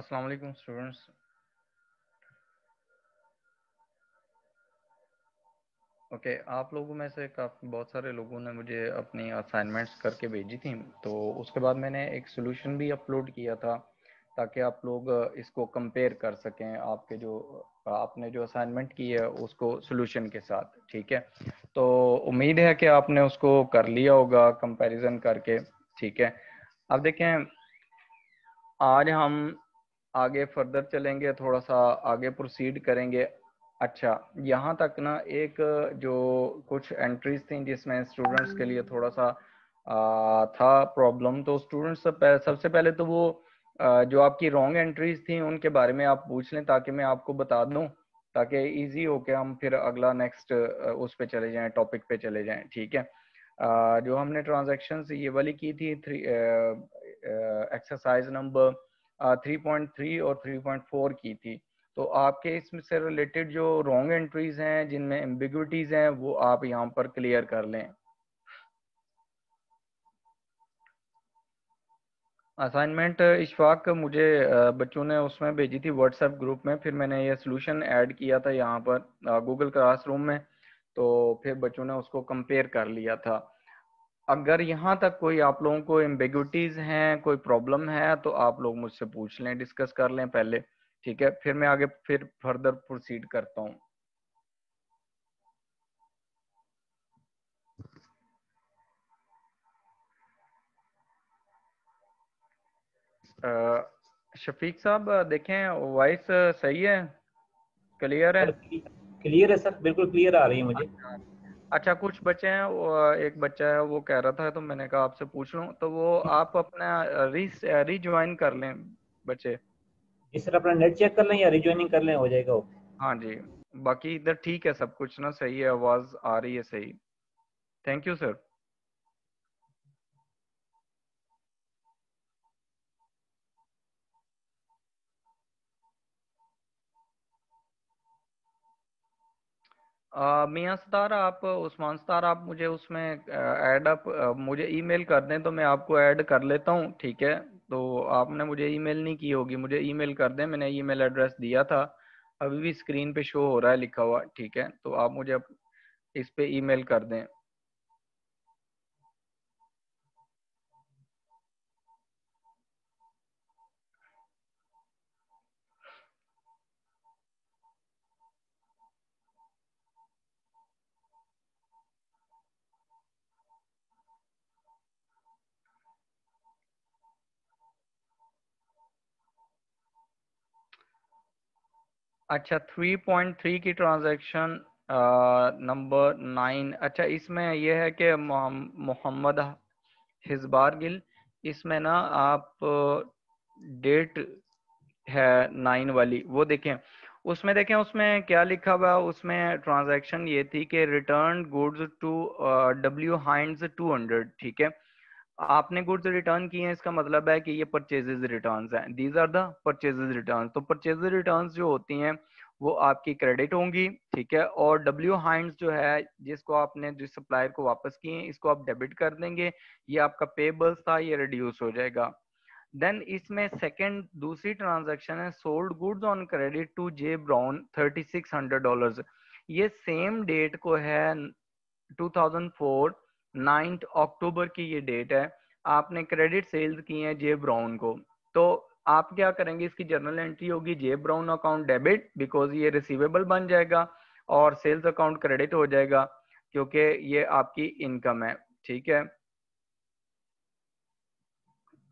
अस्सलाम वालेकुम students okay आप लोगों में से काफ़ी बहुत सारे लोगों ने मुझे अपनी असाइनमेंट्स करके भेजी थी तो उसके बाद मैंने एक सोल्यूशन भी अपलोड किया था ताकि आप लोग इसको कंपेयर कर सकें आपके जो आपने जो असाइनमेंट की है उसको सोल्यूशन के साथ ठीक है तो उम्मीद है कि आपने उसको कर लिया होगा कंपेरिजन करके ठीक है अब देखें आज हम आगे फर्दर चलेंगे थोड़ा सा आगे प्रोसीड करेंगे अच्छा यहाँ तक ना एक जो कुछ एंट्रीज थी जिसमें स्टूडेंट्स के लिए थोड़ा सा आ, था प्रॉब्लम तो स्टूडेंट्स सबसे पहले तो वो जो आपकी रॉन्ग एंट्रीज थी उनके बारे में आप पूछ लें ताकि मैं आपको बता दूं ताकि इजी हो के हम फिर अगला नेक्स्ट उस पे चले जाएं टॉपिक पे चले जाएं ठीक है जो हमने ट्रांजेक्शन ये वाली की थी थ्री एक्सरसाइज नंबर 3.3 और 3.4 की थी तो आपके इसमें से रिलेटेड जो रॉन्ग एंट्रीज हैं जिनमें एम्बिग्यूटीज हैं वो आप यहाँ पर क्लियर कर लें असाइनमेंट इशफाक मुझे बच्चों ने उसमें भेजी थी व्हाट्सएप ग्रुप में फिर मैंने ये सोल्यूशन ऐड किया था यहाँ पर गूगल क्लासरूम में तो फिर बच्चों ने उसको कंपेयर कर लिया था अगर यहाँ तक कोई आप लोगों को एम्बेगिटीज हैं कोई प्रॉब्लम है तो आप लोग मुझसे पूछ लें डिस्कस कर लें पहले ठीक है फिर मैं आगे फिर फर्दर प्रोसीड करता हूँ शफीक साहब देखें वॉइस सही है क्लियर है क्लियर है सर बिल्कुल क्लियर आ रही है मुझे अच्छा। अच्छा कुछ बच्चे हैं एक बच्चा है वो कह रहा था तो मैंने कहा आपसे पूछ लूं तो वो हम्म। आप अपना रिज्वाइन कर लें बच्चे इस तरह अपना नेट चेक कर लें या रिज्वाइनिंग कर लें हो जाएगा वो हाँ जी बाकी इधर ठीक है सब कुछ ना सही है आवाज आ रही है सही थैंक यू सर मियाँ सतार आप उस्मान सतार आप मुझे उसमें ऐड अप मुझे ईमेल कर दें तो मैं आपको ऐड कर लेता हूँ ठीक है तो आपने मुझे ईमेल नहीं की होगी मुझे ईमेल कर दें मैंने ईमेल एड्रेस दिया था अभी भी स्क्रीन पे शो हो रहा है लिखा हुआ ठीक है तो आप मुझे इस पे ईमेल कर दें अच्छा 3.3 की ट्रांजैक्शन नंबर नाइन अच्छा इसमें यह है कि मोहम्मद हिजबार गिल इसमें ना आप डेट uh, है नाइन वाली वो देखें उसमें देखें उसमें क्या लिखा हुआ उसमें ट्रांजैक्शन ये थी कि return goods to W to 200 ठीक है आपने गुड्स रिटर्न किए हैं इसका मतलब है कि ये परचेजेज रिटर्न है these are the purchases return तो परचेज रिटर्न जो होती हैं वो आपकी क्रेडिट होंगी ठीक है और डब्ल्यू हाइंड जो है जिसको आपने जिस सप्लायर को वापस किए हैं इसको आप डेबिट कर देंगे ये आपका पेबल्स था ये रिड्यूस हो जाएगा देन इसमें सेकेंड दूसरी ट्रांजेक्शन है sold goods on credit to J Brown thirty six hundred dollar ये सेम डेट को है two thousand four ninth October की ये डेट है आपने क्रेडिट सेल्स की है जे ब्राउन को तो आप क्या करेंगे इसकी जर्नल एंट्री होगी J Brown account debit because ये रिसीवेबल बन जाएगा और सेल्स अकाउंट क्रेडिट हो जाएगा क्योंकि ये आपकी इनकम है ठीक है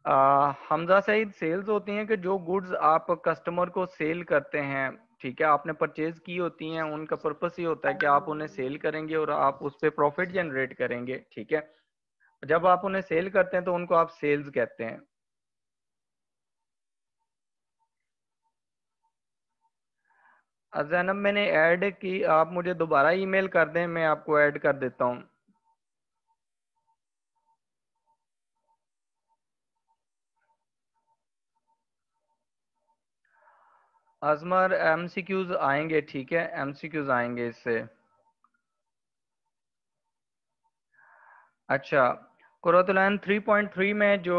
आ, हमजा सईद सेल्स होती हैं कि जो गुड्स आप कस्टमर को सेल करते हैं ठीक है आपने परचेज की होती हैं उनका पर्पस ये होता है कि आप उन्हें सेल करेंगे और आप उस पर प्रॉफिट जनरेट करेंगे ठीक है जब आप उन्हें सेल करते हैं तो उनको आप सेल्स कहते हैं जैनब मैंने ऐड की आप मुझे दोबारा ईमेल कर दें मैं आपको ऐड कर देता हूँ अजमर क्यूज आएंगे ठीक है क्यूज आएंगे इससे अच्छा कुरतुलैन 3.3 में जो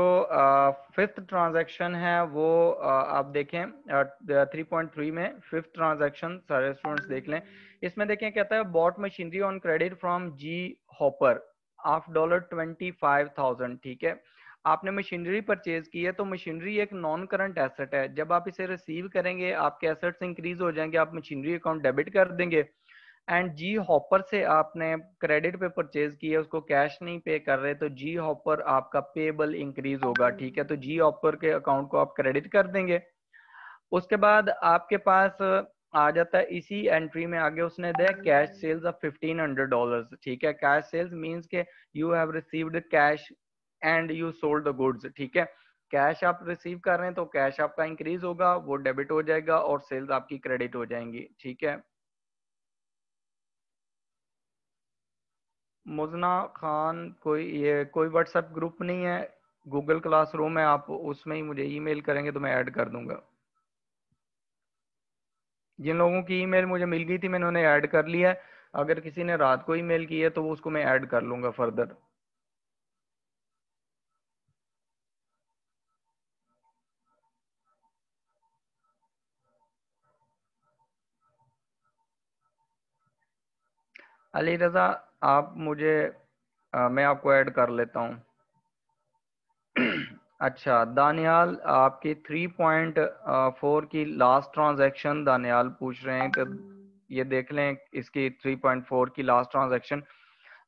फिफ्थ ट्रांजैक्शन है वो आ, आप देखें पॉइंट 3.3 में फिफ्थ ट्रांजैक्शन सारे स्टूडेंट्स देख लें इसमें देखें कहता है bought machinery on credit from G Hopper of dollar twenty five thousand ठीक है आपने मशीनरी परचेज की है तो मशीनरी एक नॉन करंट एसेट है जब आप इसे रिसीव करेंगे आपके एसेट्स इंक्रीज हो जाएंगे आप मशीनरी अकाउंट डेबिट कर देंगे एंड जी हॉपर से आपने क्रेडिट पे परचेज किया उसको कैश नहीं पे कर रहे तो जी हॉपर आपका पेबल इंक्रीज होगा ठीक है तो जी हॉपर के अकाउंट को आप क्रेडिट कर देंगे उसके बाद आपके पास आ जाता है इसी एंट्री में आगे उसने the cash sales of fifteen hundred dollar ठीक है कैश सेल्स मीन्स के you have received cash and you sold the goods ठीक है कैश आप रिसीव कर रहे हैं तो कैश आपका इंक्रीज होगा वो डेबिट हो जाएगा और सेल्स आपकी क्रेडिट हो जाएंगी ठीक है मुजना खान कोई ये कोई व्हाट्सएप ग्रुप नहीं है गूगल क्लासरूम है आप उसमें ही मुझे ईमेल करेंगे तो मैं ऐड कर दूंगा जिन लोगों की ईमेल मुझे मिल गई थी मैंने उन्हें ऐड कर लिया है अगर किसी ने रात को ईमेल की है तो वो उसको मैं ऐड कर लूंगा फर्दर अली रज़ा आप मुझे आ, मैं आपको ऐड कर लेता हूँ अच्छा दानियाल आपकी थ्री पॉइंट फोर की लास्ट ट्रांजैक्शन दानियाल पूछ रहे हैं कि तो ये देख लें इसकी फोर की लास्ट ट्रांजैक्शन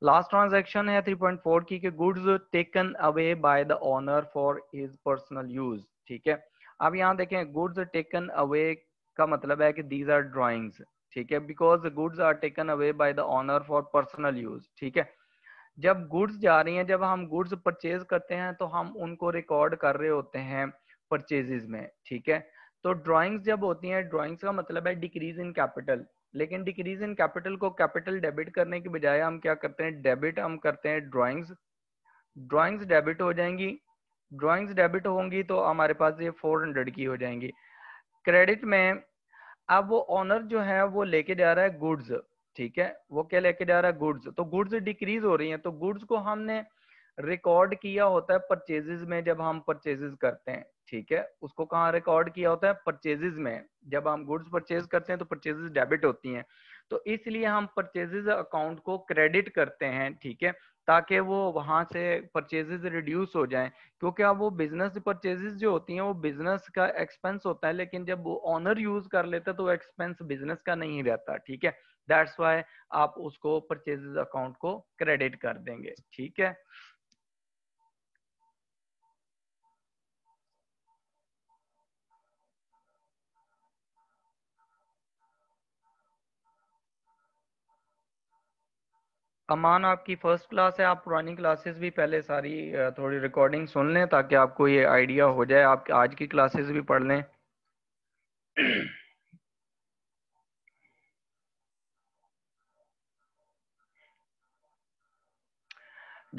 लास्ट ट्रांजैक्शन है थ्री पॉइंट फोर की goods taken away by the owner for his personal use ठीक है अब यहाँ देखें गुड्स टेकन अवे का मतलब है कि दीज आर ड्राइंग्स ठीक है because goods are taken away by the owner for personal use ठीक है जब गुड्स जा रही हैं जब हम गुड्स परचेज करते हैं तो हम उनको रिकॉर्ड कर रहे होते हैं परचेजेज में ठीक है तो ड्राइंग्स जब होती हैं ड्राइंग्स का मतलब है डिक्रीज इन कैपिटल लेकिन डिक्रीज इन कैपिटल को कैपिटल डेबिट करने के बजाय हम क्या करते हैं डेबिट हम करते हैं ड्राइंग्स ड्राइंग्स डेबिट हो जाएंगी ड्राइंग्स डेबिट होंगी तो हमारे पास ये 400 की हो जाएंगी क्रेडिट में अब वो ऑनर जो है वो लेके जा रहा है गुड्स ठीक है वो क्या लेके जा रहा है गुड्स तो गुड्स डिक्रीज हो रही है तो गुड्स को हमने रिकॉर्ड किया होता है परचेजेस में जब हम परचेजेस करते हैं ठीक है उसको कहाँ रिकॉर्ड किया होता है परचेजेस में जब हम गुड्स परचेज करते हैं तो परचेजेस डेबिट होती हैं तो इसलिए हम परचेजेज अकाउंट को क्रेडिट करते हैं ठीक है ताकि वो वहां से परचेजेज रिड्यूस हो जाएं क्योंकि अब वो बिजनेस परचेजेज जो होती हैं वो बिजनेस का एक्सपेंस होता है लेकिन जब वो ऑनर यूज कर लेते तो एक्सपेंस बिजनेस का नहीं रहता ठीक है दैट्स वाई आप उसको परचेजेज अकाउंट को क्रेडिट कर देंगे ठीक है अमान आपकी फर्स्ट क्लास है आप पुरानी क्लासेस भी पहले सारी थोड़ी रिकॉर्डिंग सुन लें ताकि आपको ये आइडिया हो जाए आप आज की क्लासेस भी पढ़ लें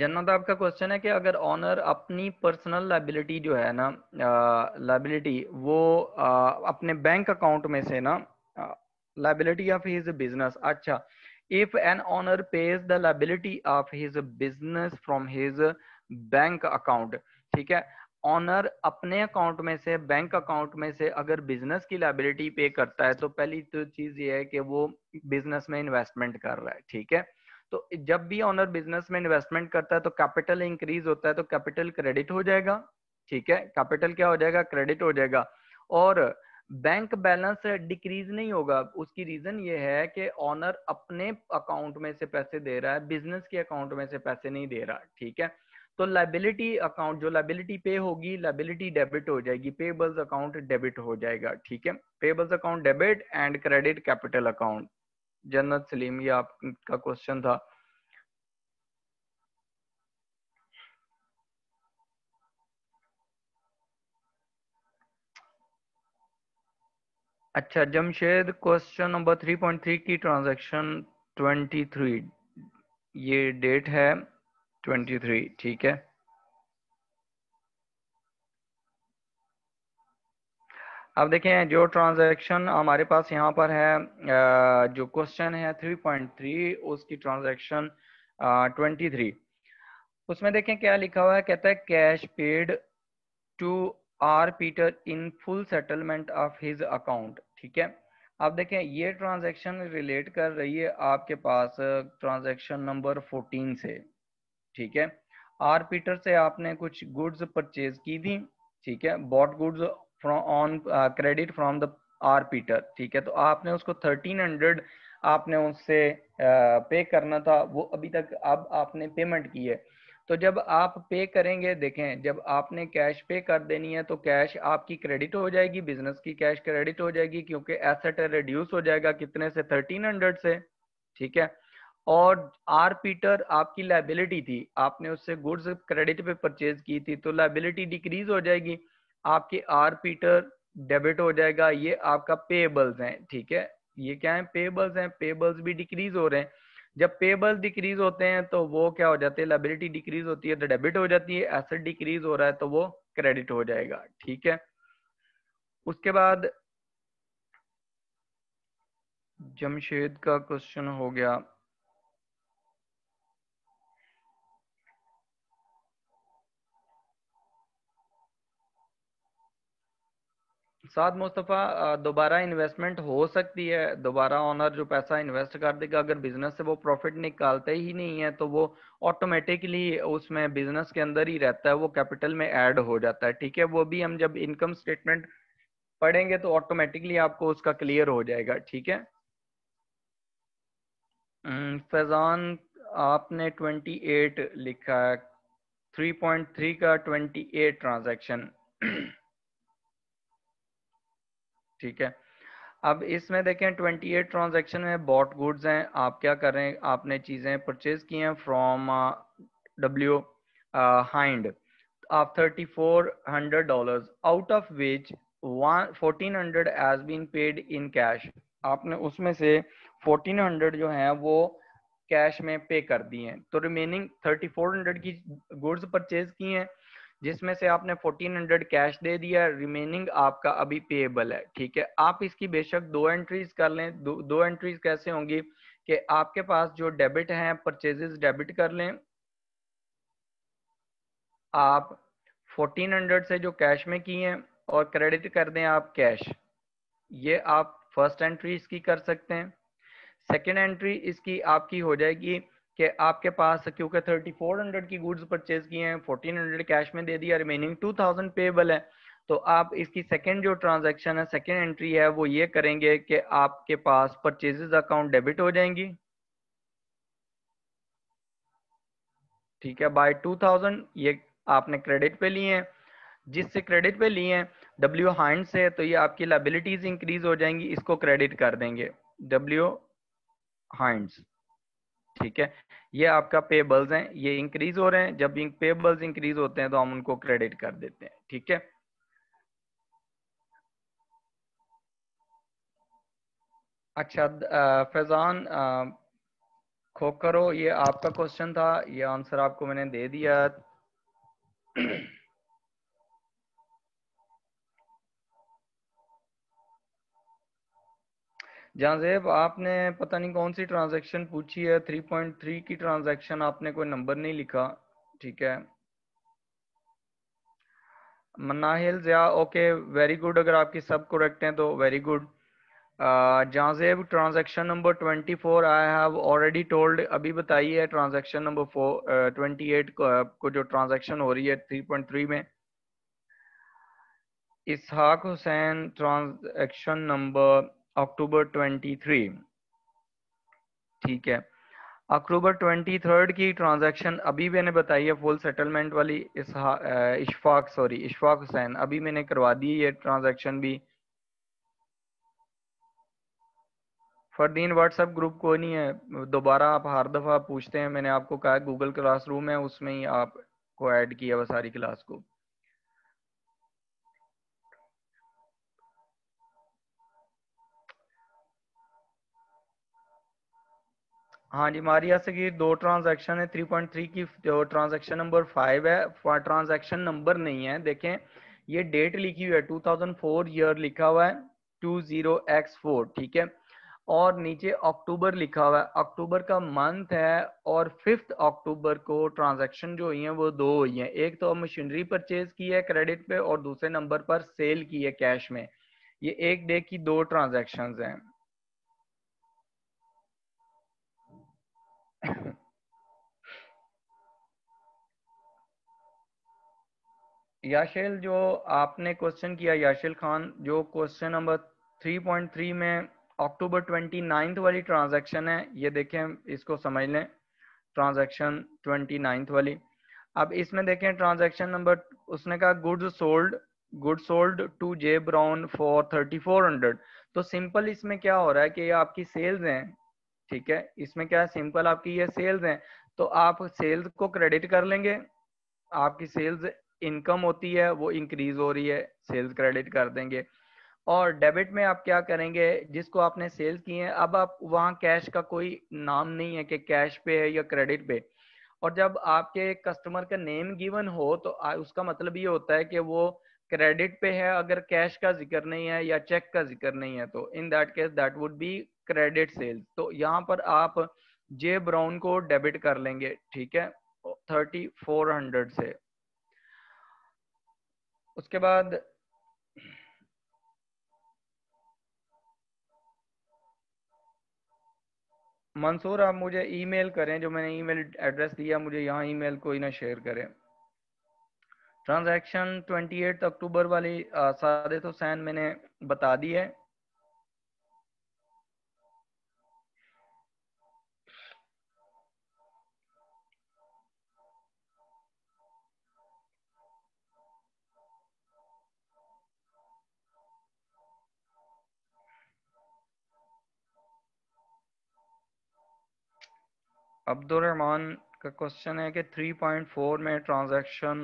जन्नत आपका क्वेश्चन है कि अगर ऑनर अपनी पर्सनल लाइबिलिटी जो है ना लाइबिलिटी वो आ, अपने बैंक अकाउंट में से ना लाइबिलिटी ऑफ हिज बिजनेस अच्छा if an owner pays the liability of his business from his bank account ठीक है ऑनर अपने अकाउंट में से बैंक अकाउंट में से अगर बिजनेस की लाइबिलिटी पे करता है तो पहली तो चीज ये है कि वो बिजनेस में इन्वेस्टमेंट कर रहा है ठीक है तो जब भी ऑनर बिजनेस में इन्वेस्टमेंट करता है तो कैपिटल इंक्रीज होता है तो कैपिटल क्रेडिट हो जाएगा ठीक है कैपिटल क्या हो जाएगा क्रेडिट हो जाएगा और बैंक बैलेंस डिक्रीज नहीं होगा उसकी रीजन ये है कि ऑनर अपने अकाउंट में से पैसे दे रहा है बिजनेस के अकाउंट में से पैसे नहीं दे रहा ठीक है तो लाइबिलिटी अकाउंट जो लाइबिलिटी पे होगी लाइबिलिटी डेबिट हो जाएगी पेबल्स अकाउंट डेबिट हो जाएगा ठीक है payables account debit and credit capital account Jannat Saleem ये आपका क्वेश्चन था अच्छा Jamshed question number three point three की ट्रांजैक्शन ट्वेंटी थ्री ये डेट है ट्वेंटी थ्री ठीक है अब देखें जो ट्रांजैक्शन हमारे पास यहाँ पर है जो क्वेश्चन है 3.3 उसकी ट्रांजैक्शन 23 उसमें देखें क्या लिखा हुआ है कहता है cash paid to R Peter in full settlement of his account ठीक है अब देखें ये ट्रांजैक्शन रिलेट कर रही है आपके पास ट्रांजैक्शन नंबर 14 से ठीक है आर पीटर से आपने कुछ गुड्स परचेज की थी ठीक है bought goods on credit from the R Peter ठीक है तो आपने उसको 1300 आपने उससे पे करना था वो अभी तक अब आपने पेमेंट की है तो जब आप पे करेंगे देखें जब आपने कैश पे कर देनी है तो कैश आपकी क्रेडिट हो जाएगी बिजनेस की कैश क्रेडिट हो जाएगी क्योंकि एसेट रिड्यूस हो जाएगा कितने से थर्टीन हंड्रेड से ठीक है और आर पीटर आपकी लाइबिलिटी थी आपने उससे गुड्स क्रेडिट पे परचेज की थी तो लाइबिलिटी डिक्रीज हो जाएगी आपके आर पीटर डेबिट हो जाएगा ये आपका पेबल्स हैं ठीक है ये क्या है पेबल्स हैं पेबल्स भी डिक्रीज हो रहे हैं जब पेबल डिक्रीज होते हैं तो वो क्या हो जाते हैं लाइबिलिटी डिक्रीज होती है तो डेबिट हो जाती है एसेट डिक्रीज हो रहा है तो वो क्रेडिट हो जाएगा ठीक है उसके बाद जमशेद का क्वेश्चन हो गया साथ मुस्तफ़ा दोबारा इन्वेस्टमेंट हो सकती है दोबारा ऑनर जो पैसा इन्वेस्ट कर देगा अगर बिजनेस से वो प्रॉफिट निकालते ही नहीं है तो वो ऑटोमेटिकली उसमें बिजनेस के अंदर ही रहता है वो कैपिटल में ऐड हो जाता है ठीक है वो भी हम जब इनकम स्टेटमेंट पढ़ेंगे तो ऑटोमेटिकली आपको उसका क्लियर हो जाएगा ठीक है हम्म, फैजान आपने 28 लिखा है 3.3 का 28 ट्रांजैक्शन ठीक है अब इसमें देखें 28 ट्रांजेक्शन में बॉट गुड्स हैं आप क्या कर रहे हैं आपने चीज़ें परचेज की हैं फ्रॉम डब्ल्यू हाइंड आप 3400 dollars out of which 1400 has been paid in cash आपने उसमें से 1400 जो है वो कैश में पे कर दिए हैं तो रिमेनिंग 3400 की गुड्स परचेज की हैं जिसमें से आपने 1400 कैश दे दिया रिमेनिंग आपका अभी पेएबल है ठीक है आप इसकी बेशक दो एंट्रीज कर लें दो, दो एंट्रीज कैसे होंगी कि आपके पास जो डेबिट है परचेजेस डेबिट कर लें आप 1400 से जो कैश में किए और क्रेडिट कर दें आप कैश ये आप फर्स्ट एंट्री इसकी कर सकते हैं सेकेंड एंट्री इसकी आपकी हो जाएगी कि आपके पास क्योंकि 3400 की गुड्स परचेज किए हैं 1400 कैश में दे दिया रिमेनिंग 2000 पेबल है तो आप इसकी सेकेंड जो ट्रांजेक्शन है सेकेंड एंट्री है वो ये करेंगे कि आपके पास परचेजेज अकाउंट डेबिट हो जाएंगी ठीक है बाय 2000 ये आपने क्रेडिट पे लिए हैं जिससे क्रेडिट पे लिए हैं डब्ल्यू हाइंड से तो ये आपकी लाइबिलिटीज इंक्रीज हो जाएंगी इसको क्रेडिट कर देंगे डब्ल्यू हाइंड्स ठीक है ये आपका पेबल्स हैं ये इंक्रीज हो रहे हैं जब पेबल्स इंक्रीज होते हैं तो हम उनको क्रेडिट कर देते हैं ठीक है अच्छा फैजान खोकरो ये आपका क्वेश्चन था ये आंसर आपको मैंने दे दिया जहाँ जेब आपने पता नहीं कौन सी ट्रांजेक्शन पूछी है 3.3 की ट्रांजेक्शन आपने कोई नंबर नहीं लिखा ठीक है Manahil Zia okay very good अगर आपकी सब करेक्ट हैं तो very good Jahanzeb transaction number 24 I have already told अभी बताई है ट्रांजैक्शन नंबर ट्वेंटी एट को जो ट्रांजैक्शन हो रही है 3.3 में Ishaq Hussain transaction number October 23 ठीक है अक्टूबर ट्वेंटी थर्ड की ट्रांजैक्शन अभी मैंने बताई है फुल सेटलमेंट वाली इशफाक सॉरी इशफाक हुसैन अभी मैंने करवा दी ये ट्रांजैक्शन भी फरदीन व्हाट्सएप ग्रुप को नहीं है दोबारा आप हर दफ़ा पूछते हैं मैंने आपको कहा गूगल क्लासरूम है उसमें ही आपको ऐड किया हुआ सारी क्लास को हाँ जी मारिया सगीर दो ट्रांजैक्शन है 3.3 की ट्रांजैक्शन नंबर फाइव है ट्रांजैक्शन नंबर नहीं है देखें ये डेट लिखी हुई है 2004 ईयर लिखा हुआ है 20x4 ठीक है और नीचे अक्टूबर लिखा हुआ है अक्टूबर का मंथ है और फिफ्थ अक्टूबर को ट्रांजैक्शन जो हुई है वो दो हुई है एक तो मशीनरी परचेज की है क्रेडिट पे और दूसरे नंबर पर सेल की है कैश में ये एक डे की दो ट्रांजेक्शन है याशिल जो आपने क्वेश्चन किया याशिल खान जो क्वेश्चन नंबर 3.3 में अक्टूबर ट्वेंटी नाइन्थ वाली ट्रांजैक्शन है ये देखें इसको समझ लें ट्रांजैक्शन ट्वेंटी नाइन्थ वाली अब इसमें देखें ट्रांजैक्शन नंबर उसने कहा goods sold good sold to J Brown for thirty four hundred तो सिंपल इसमें क्या हो रहा है कि ये आपकी सेल्स हैं ठीक है इसमें क्या है सिंपल आपकी ये सेल्स हैं तो आप सेल्स को क्रेडिट कर लेंगे आपकी सेल्स इनकम होती है वो इंक्रीज हो रही है सेल्स क्रेडिट कर देंगे और डेबिट में आप क्या करेंगे जिसको आपने सेल्स की है अब आप वहाँ कैश का कोई नाम नहीं है कि कैश पे है या क्रेडिट पे और जब आपके कस्टमर का नेम गिवन हो तो उसका मतलब ये होता है कि वो क्रेडिट पे है अगर कैश का जिक्र नहीं है या चेक का जिक्र नहीं है तो in that case that would be credit sales तो यहाँ पर आप जे ब्राउन को डेबिट कर लेंगे ठीक है थर्टी फोर हंड्रेड से उसके बाद मंसूर आप मुझे ईमेल करें जो मैंने ईमेल एड्रेस दिया मुझे यहाँ ईमेल कोई ना शेयर करें ट्रांजैक्शन 28 अक्टूबर वाली सादित तो हुसैन मैंने बता दी है अब्दुलरहमान का क्वेश्चन है कि 3.4 में ट्रांजैक्शन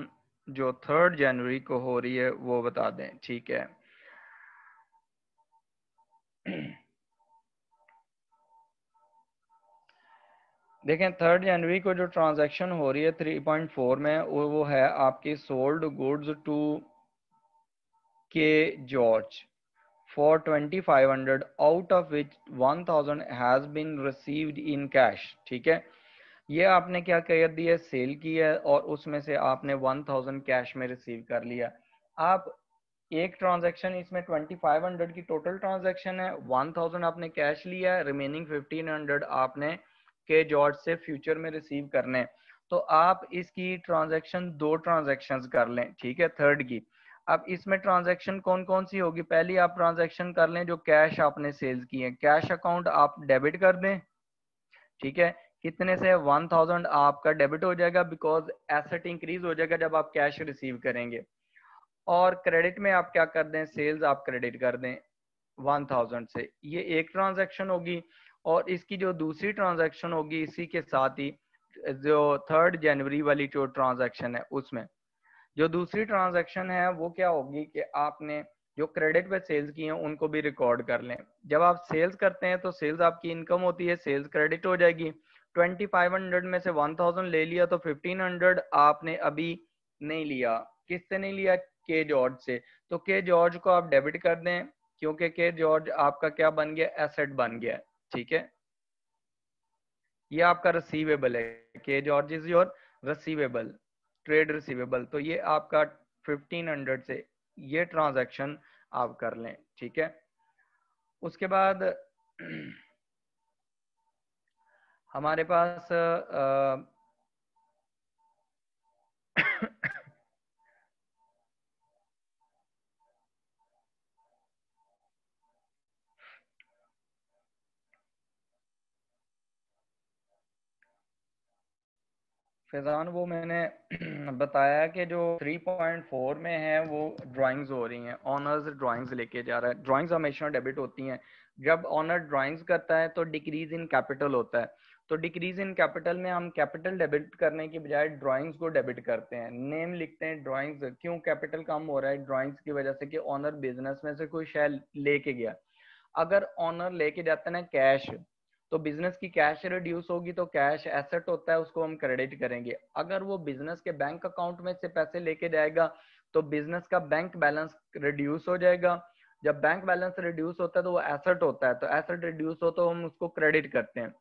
जो थर्ड जनवरी को हो रही है वो बता दें ठीक है देखें थर्ड जनवरी को जो ट्रांजैक्शन हो रही है 3.4 में वो वो है आपकी sold goods to K George for 2500 out of which 1000 has been received in cash ठीक है ये आपने क्या कर दिया सेल की है और उसमें से आपने 1000 कैश में रिसीव कर लिया आप एक ट्रांजैक्शन इसमें 2500 की टोटल ट्रांजेक्शन है 1000 आपने कैश लिया है रिमेनिंग 1500 आपने के जॉर्ज से फ्यूचर में रिसीव करने तो आप इसकी ट्रांजैक्शन दो ट्रांजैक्शंस कर लें ठीक है थर्ड की अब इसमें ट्रांजैक्शन कौन कौन सी होगी पहली आप ट्रांजैक्शन कर लें जो कैश आपने सेल्स की है कैश अकाउंट आप डेबिट कर दें ठीक है कितने से 1000 आपका डेबिट हो जाएगा बिकॉज एसेट इंक्रीज हो जाएगा जब आप कैश रिसीव करेंगे और क्रेडिट में आप क्या कर दें सेल्स आप क्रेडिट कर दें थाउजेंड से ये एक ट्रांजेक्शन होगी और इसकी जो दूसरी ट्रांजेक्शन होगी इसी के साथ ही जो थर्ड जनवरी वाली जो ट्रांजेक्शन है उसमें जो दूसरी ट्रांजेक्शन है वो क्या होगी कि आपने जो क्रेडिट पे सेल्स की हैं उनको भी रिकॉर्ड कर लें जब आप सेल्स करते हैं तो सेल्स आपकी इनकम होती है सेल्स क्रेडिट हो जाएगी 2500 में से 1000 ले लिया तो 1500 आपने अभी नहीं लिया किससे नहीं लिया के जॉर्ज से तो के जॉर्ज को आप डेबिट कर दें क्योंकि के जॉर्ज आपका क्या बन गया एसेट बन गया ठीक है ये आपका रिसीवेबल है K George is your receivable trade receivable तो ये आपका 1500 से ये ट्रांजैक्शन आप कर लें ठीक है उसके बाद हमारे पास आ, फैजान वो मैंने बताया कि जो 3.4 में है वो ड्राइंग्स हो रही हैं ऑनर्स ड्राइंग्स लेके जा रहा है ड्राइंग्स हमेशा डेबिट होती हैं जब ऑनर ड्राइंग्स करता है तो डिक्रीज इन कैपिटल होता है तो डिक्रीज इन कैपिटल में हम कैपिटल डेबिट करने के बजाय ड्राइंग्स को डेबिट करते हैं नेम लिखते हैं ड्राइंग्स क्यों कैपिटल कम हो रहा है ड्राइंग्स की वजह से कि ऑनर बिजनेस में से कोई शेयर लेके गया अगर ऑनर लेके जाता ना कैश तो बिजनेस की कैश रिड्यूस होगी तो कैश एसेट होता है उसको हम क्रेडिट करेंगे अगर वो बिजनेस के बैंक अकाउंट में से पैसे लेके जाएगा तो बिजनेस का बैंक बैलेंस रिड्यूस हो जाएगा जब बैंक बैलेंस रिड्यूस होता है तो वो एसेट होता है तो एसेट रिड्यूस हो तो हम उसको क्रेडिट करते हैं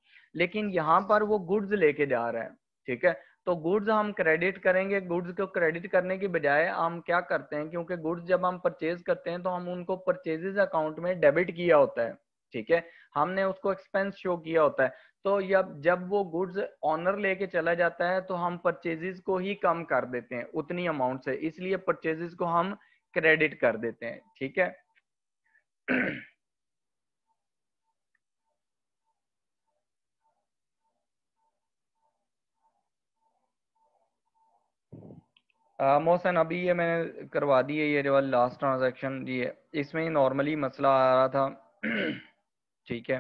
लेकिन यहाँ पर वो गुड्स लेके जा रहा है ठीक है तो गुड्स हम क्रेडिट करेंगे गुड्स को क्रेडिट करने की बजाय हम क्या करते हैं क्योंकि गुड्स जब हम परचेज करते हैं तो हम उनको परचेजेज अकाउंट में डेबिट किया होता है ठीक है हमने उसको एक्सपेंस शो किया होता है तो जब जब वो गुड्स ऑनर लेके चला जाता है तो हम परचेजेस को ही कम कर देते हैं उतनी अमाउंट से इसलिए परचेजेस को हम क्रेडिट कर देते हैं ठीक है मोहसन uh, अभी ये मैंने करवा दी है ये वाली लास्ट ट्रांजैक्शन ये इसमें नॉर्मली मसला आ रहा था ठीक है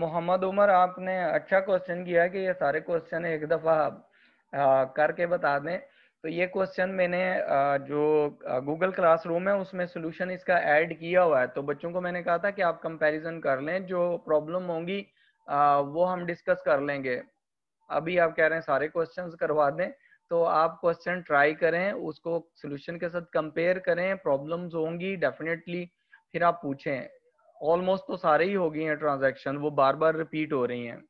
मोहम्मद उमर आपने अच्छा क्वेश्चन किया कि ये सारे क्वेश्चन एक दफ़ा करके बता दें तो ये क्वेश्चन मैंने आ, जो गूगल क्लासरूम है उसमें सोल्यूशन इसका ऐड किया हुआ है तो बच्चों को मैंने कहा था कि आप कंपैरिजन कर लें जो प्रॉब्लम होंगी आ, वो हम डिस्कस कर लेंगे अभी आप कह रहे हैं सारे क्वेश्चन करवा दें तो आप क्वेश्चन ट्राई करें उसको सोल्यूशन के साथ कंपेयर करें प्रॉब्लम्स होंगी डेफिनेटली फिर आप पूछें ऑलमोस्ट तो सारे ही हो गई हैं ट्रांजैक्शन वो बार बार रिपीट हो रही हैं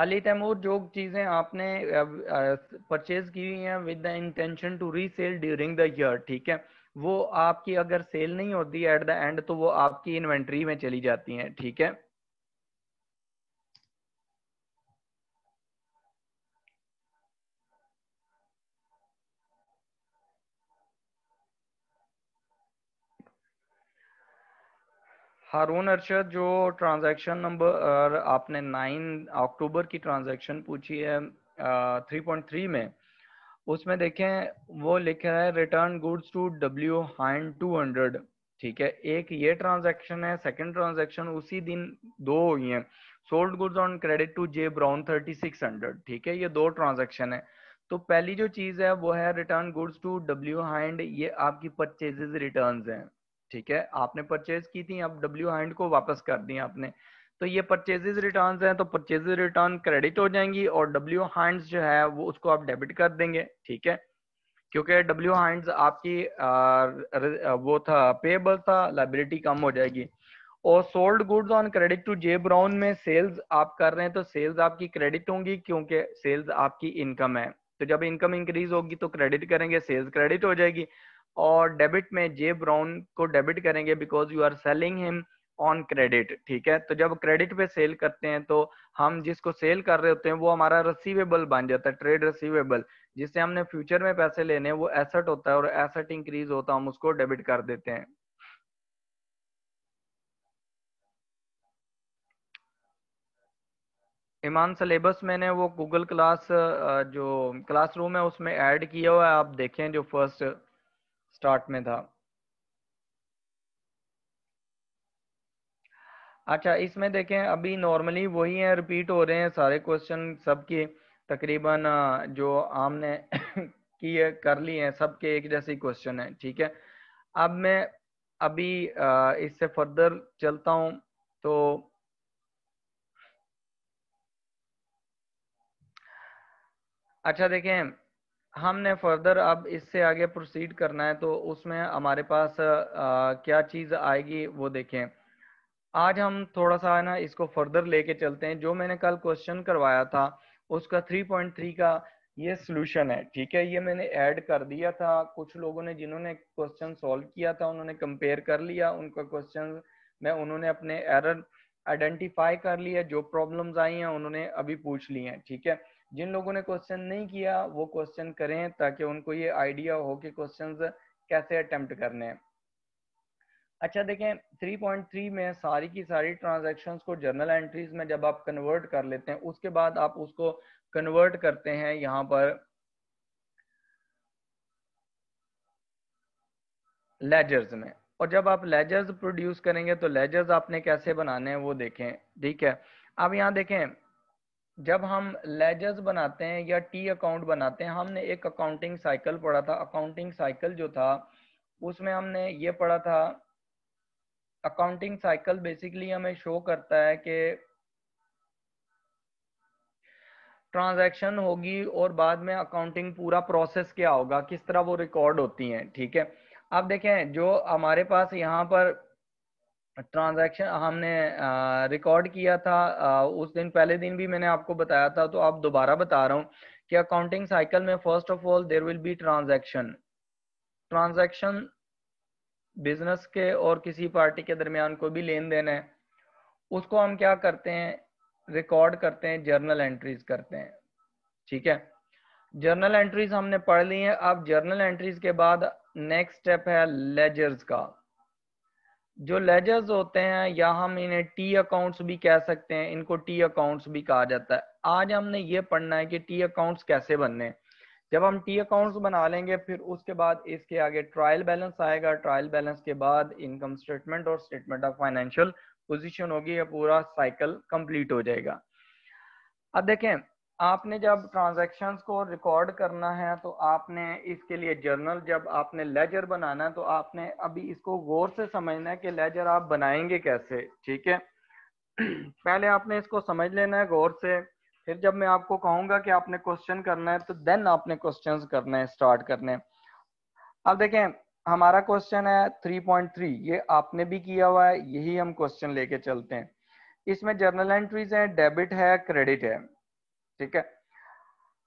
अली तैमूर जो चीजें आपने परचेज की हुई हैं with the intention to resale during the year ठीक है वो आपकी अगर सेल नहीं होती एट द एंड तो वो आपकी इन्वेंट्री में चली जाती हैं ठीक है हारून अरशद जो ट्रांजैक्शन नंबर आपने 9 अक्टूबर की ट्रांजैक्शन पूछी है थ्री पॉइंट थ्री में उसमें देखें वो लिखा है return goods to W Hine two hundred ठीक है एक ये ट्रांजैक्शन है सेकंड ट्रांजैक्शन उसी दिन दो हुई हैं sold goods on credit to J Brown thirty six hundred ठीक है ये दो ट्रांजेक्शन है तो पहली जो चीज़ है वो है return goods to W Hind ये आपकी परचेजेज रिटर्न है ठीक है आपने परचेज की थी अब डब्ल्यू हैंड को वापस कर दी आपने तो ये परचेजेज रिटर्न है तो परचेजेज रिटर्न क्रेडिट हो जाएंगी और डब्ल्यू हैंड्स जो है वो उसको आप डेबिट कर देंगे ठीक है क्योंकि डब्ल्यू हैंड्स आपकी वो था पेबल था लाइबिलिटी कम हो जाएगी और sold goods on credit to J Brown में सेल्स आप कर रहे हैं तो सेल्स आपकी क्रेडिट होंगी क्योंकि सेल्स आपकी इनकम है तो जब इनकम इंक्रीज होगी तो क्रेडिट करेंगे सेल्स क्रेडिट हो जाएगी और डेबिट में जे ब्राउन को डेबिट करेंगे because you are selling him on credit ठीक है तो जब क्रेडिट पे सेल करते हैं तो हम जिसको सेल कर रहे होते हैं वो हमारा रिसीवेबल बन जाता है ट्रेड रिसीवेबल जिससे हमने फ्यूचर में पैसे लेने वो एसेट होता है और एसेट इंक्रीज होता है हम उसको डेबिट कर देते हैं ईमान सिलेबस मैंने वो गूगल क्लास जो क्लासरूम है उसमें ऐड किया हुआ है आप देखें जो फर्स्ट स्टार्ट में था अच्छा इसमें देखें अभी नॉर्मली वही है रिपीट हो रहे हैं सारे क्वेश्चन सबके तकरीबन जो आमने किए कर लिए हैं सबके एक जैसे क्वेश्चन है ठीक है अब मैं अभी इससे फर्दर चलता हूं तो अच्छा देखें हमने फर्दर अब इससे आगे प्रोसीड करना है तो उसमें हमारे पास आ, क्या चीज़ आएगी वो देखें आज हम थोड़ा सा ना इसको फर्दर लेके चलते हैं जो मैंने कल क्वेश्चन करवाया था उसका 3.3 का ये सोल्यूशन है ठीक है ये मैंने ऐड कर दिया था कुछ लोगों ने जिन्होंने क्वेश्चन सॉल्व किया था उन्होंने कंपेयर कर लिया उनका क्वेश्चन में उन्होंने अपने एरर आइडेंटिफाई कर लिया जो प्रॉब्लम्स आई हैं उन्होंने अभी पूछ ली हैं ठीक है जिन लोगों ने क्वेश्चन नहीं किया वो क्वेश्चन करें ताकि उनको ये आइडिया हो कि क्वेश्चन कैसे अटेम्प्ट करने हैं अच्छा देखें 3.3 में सारी की सारी ट्रांजैक्शंस को जर्नल एंट्रीज में जब आप कन्वर्ट कर लेते हैं उसके बाद आप उसको कन्वर्ट करते हैं यहाँ पर लेजर्स में और जब आप लेजर्स प्रोड्यूस करेंगे तो लेजर्स आपने कैसे बनाने हैं वो देखें ठीक है अब यहाँ देखें जब हम लेजर्स बनाते हैं या टी अकाउंट बनाते हैं हमने एक अकाउंटिंग साइकिल पढ़ा था अकाउंटिंग साइकिल जो था उसमें हमने ये पढ़ा था अकाउंटिंग साइकिल बेसिकली हमें शो करता है कि ट्रांजैक्शन होगी और बाद में अकाउंटिंग पूरा प्रोसेस क्या होगा किस तरह वो रिकॉर्ड होती हैं ठीक है आप देखें जो हमारे पास यहाँ पर ट्रांजैक्शन हमने रिकॉर्ड किया था उस दिन पहले दिन भी मैंने आपको बताया था तो आप दोबारा बता रहा हूँ कि अकाउंटिंग साइकिल में first of all there will be transaction transaction business के और किसी पार्टी के दरमियान कोई भी लेन देन है उसको हम क्या करते हैं रिकॉर्ड करते हैं जर्नल एंट्रीज करते हैं ठीक है जर्नल एंट्रीज हमने पढ़ ली है अब जर्नल एंट्रीज के बाद नेक्स्ट स्टेप है लेजर्स का जो लेजर्स होते हैं या हम इन्हें टी अकाउंट्स भी कह सकते हैं इनको टी अकाउंट्स भी कहा जाता है आज हमने ये पढ़ना है कि टी अकाउंट्स कैसे बनने हैं जब हम टी अकाउंट्स बना लेंगे फिर उसके बाद इसके आगे ट्रायल बैलेंस आएगा ट्रायल बैलेंस के बाद इनकम स्टेटमेंट और स्टेटमेंट ऑफ फाइनेंशियल पोजिशन होगी या पूरा साइकिल कंप्लीट हो जाएगा अब देखें आपने जब ट्रांजेक्शन को रिकॉर्ड करना है तो आपने इसके लिए जर्नल जब आपने लेजर बनाना है तो आपने अभी इसको गौर से समझना है कि लेजर आप बनाएंगे कैसे ठीक है पहले आपने इसको समझ लेना है गौर से फिर जब मैं आपको कहूंगा कि आपने क्वेश्चन करना है तो देन आपने क्वेश्चन करना है स्टार्ट करने अब देखें हमारा क्वेश्चन है 3.3 ये आपने भी किया हुआ है यही हम क्वेश्चन लेके चलते हैं इसमें जर्नल एंट्रीज हैं डेबिट है क्रेडिट है ठीक है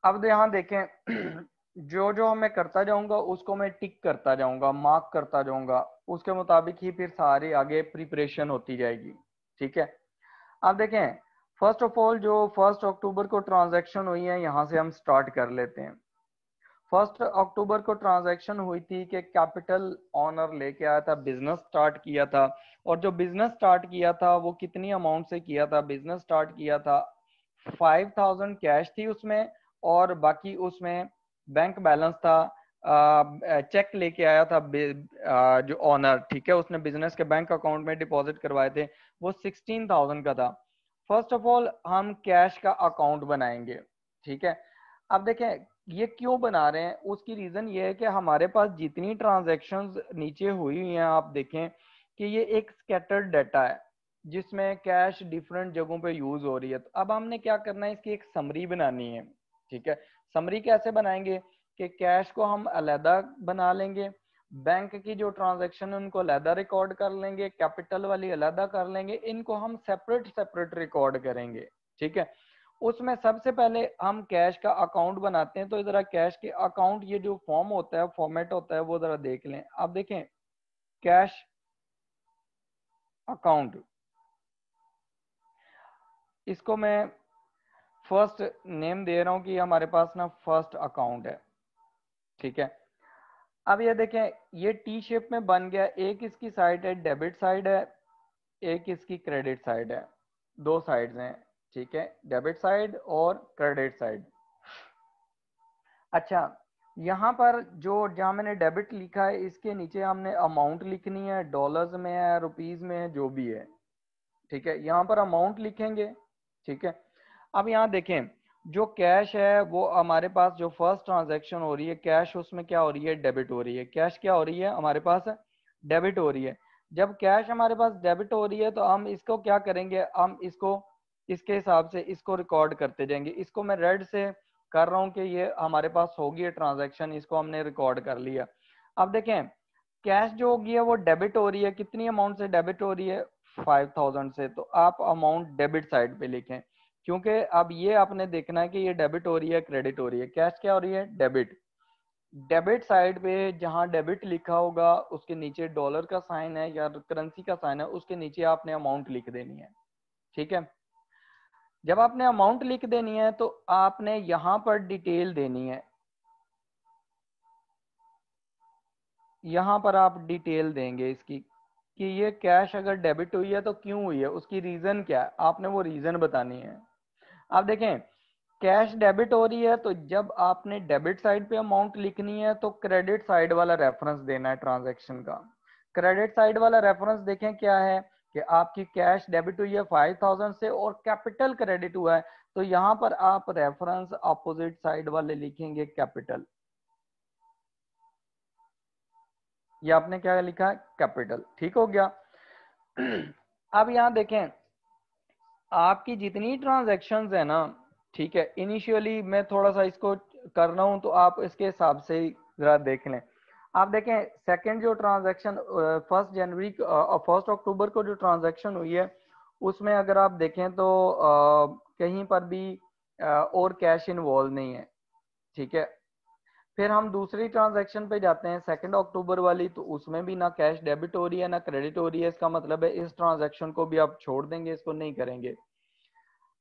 अब तो यहां देखें जो जो मैं करता जाऊंगा उसको मैं टिक करता जाऊंगा मार्क करता जाऊंगा उसके मुताबिक ही फिर सारी आगे प्रिपरेशन होती जाएगी ठीक है अब देखें फर्स्ट ऑफ ऑल जो फर्स्ट अक्टूबर को ट्रांजैक्शन हुई है यहां से हम स्टार्ट कर लेते हैं फर्स्ट अक्टूबर को ट्रांजैक्शन हुई थी कि कैपिटल ऑनर लेके आया था बिजनेस स्टार्ट किया था और जो बिजनेस स्टार्ट किया था वो कितनी अमाउंट से किया था बिजनेस स्टार्ट किया था फाइव थाउजेंड कैश थी उसमें और बाकी उसमें बैंक बैलेंस था चेक लेके आया था जो ऑनर ठीक है उसने बिजनेस के बैंक अकाउंट में डिपॉजिट करवाए थे वो सिक्सटीन थाउजेंड का था फर्स्ट ऑफ ऑल हम कैश का अकाउंट बनाएंगे ठीक है अब देखें ये क्यों बना रहे हैं उसकी रीजन ये है कि हमारे पास जितनी ट्रांजेक्शन नीचे हुई हुई हैं आप देखें कि ये एक स्कैटर्ड डाटा है जिसमें कैश डिफरेंट जगहों पे यूज हो रही है तो अब हमने क्या करना है इसकी एक समरी बनानी है ठीक है समरी कैसे बनाएंगे कि कैश को हम अलहदा बना लेंगे बैंक की जो ट्रांजेक्शन है उनको अलहदा रिकॉर्ड कर लेंगे कैपिटल वाली अलहदा कर लेंगे इनको हम सेपरेट सेपरेट रिकॉर्ड करेंगे ठीक है उसमें सबसे पहले हम कैश का अकाउंट बनाते हैं तो जरा कैश के अकाउंट ये जो फॉर्म होता है फॉर्मेट होता है वो जरा देख लें आप देखें कैश अकाउंट इसको मैं फर्स्ट नेम दे रहा हूं कि हमारे पास ना फर्स्ट अकाउंट है ठीक है अब ये देखें ये टी शेप में बन गया एक इसकी साइड है डेबिट साइड है एक इसकी क्रेडिट साइड है दो साइड्स हैं ठीक है डेबिट साइड और क्रेडिट साइड अच्छा यहाँ पर जो जहाँ मैंने डेबिट लिखा है इसके नीचे हमने अमाउंट लिखनी है डॉलर्स में है रुपीज में है जो भी है ठीक है यहाँ पर अमाउंट लिखेंगे ठीक है अब यहाँ देखें जो कैश है वो हमारे पास जो फर्स्ट ट्रांजेक्शन हो रही है कैश उसमें क्या हो रही है डेबिट हो रही है कैश क्या हो रही है हमारे पास डेबिट हो रही है जब कैश हमारे पास डेबिट हो रही है तो हम इसको क्या करेंगे हम इसको इसके हिसाब से इसको रिकॉर्ड करते जाएंगे इसको मैं रेड से कर रहा हूँ कि ये हमारे पास होगी है ट्रांजेक्शन इसको हमने रिकॉर्ड कर लिया अब देखें कैश जो होगी है वो डेबिट हो रही है कितनी अमाउंट से डेबिट हो रही है फाइव थाउजेंड से तो आप अमाउंट डेबिट साइड पे लिखें क्योंकि अब ये आपने देखना है कि ये डेबिट हो रही है क्रेडिट हो रही है कैश क्या हो रही है डेबिट डेबिट साइड पे जहां डेबिट लिखा होगा उसके नीचे डॉलर का साइन है या करेंसी का साइन है उसके नीचे आपने अमाउंट लिख देनी है ठीक है जब आपने अमाउंट लिख देनी है तो आपने यहां पर डिटेल देनी है यहां पर आप डिटेल देंगे इसकी कि ये कैश अगर डेबिट हुई है तो क्यों हुई है उसकी रीजन क्या है आपने वो रीजन बतानी है आप देखें कैश डेबिट हो रही है तो जब आपने डेबिट साइड पे अमाउंट लिखनी है तो क्रेडिट साइड वाला रेफरेंस देना है ट्रांजैक्शन का क्रेडिट साइड वाला रेफरेंस देखें क्या है कि आपकी कैश डेबिट हुई है फाइव थाउजेंड से और कैपिटल क्रेडिट हुआ है तो यहाँ पर आप रेफरेंस अपोजिट साइड वाले लिखेंगे कैपिटल ये आपने क्या लिखा है कैपिटल ठीक हो गया अब यहां देखें आपकी जितनी ट्रांजेक्शन है ना ठीक है इनिशियली मैं थोड़ा सा इसको कर रहा हूं तो आप इसके हिसाब से जरा देख लें आप देखें सेकंड जो transaction first January first October को जो ट्रांजैक्शन हुई है उसमें अगर आप देखें तो आ, कहीं पर भी आ, और कैश इन्वॉल्व नहीं है ठीक है फिर हम दूसरी ट्रांजैक्शन पे जाते हैं सेकंड अक्टूबर वाली तो उसमें भी ना कैश डेबिट हो रही है ना क्रेडिट हो रही है इसका मतलब है इस ट्रांजैक्शन को भी आप छोड़ देंगे इसको नहीं करेंगे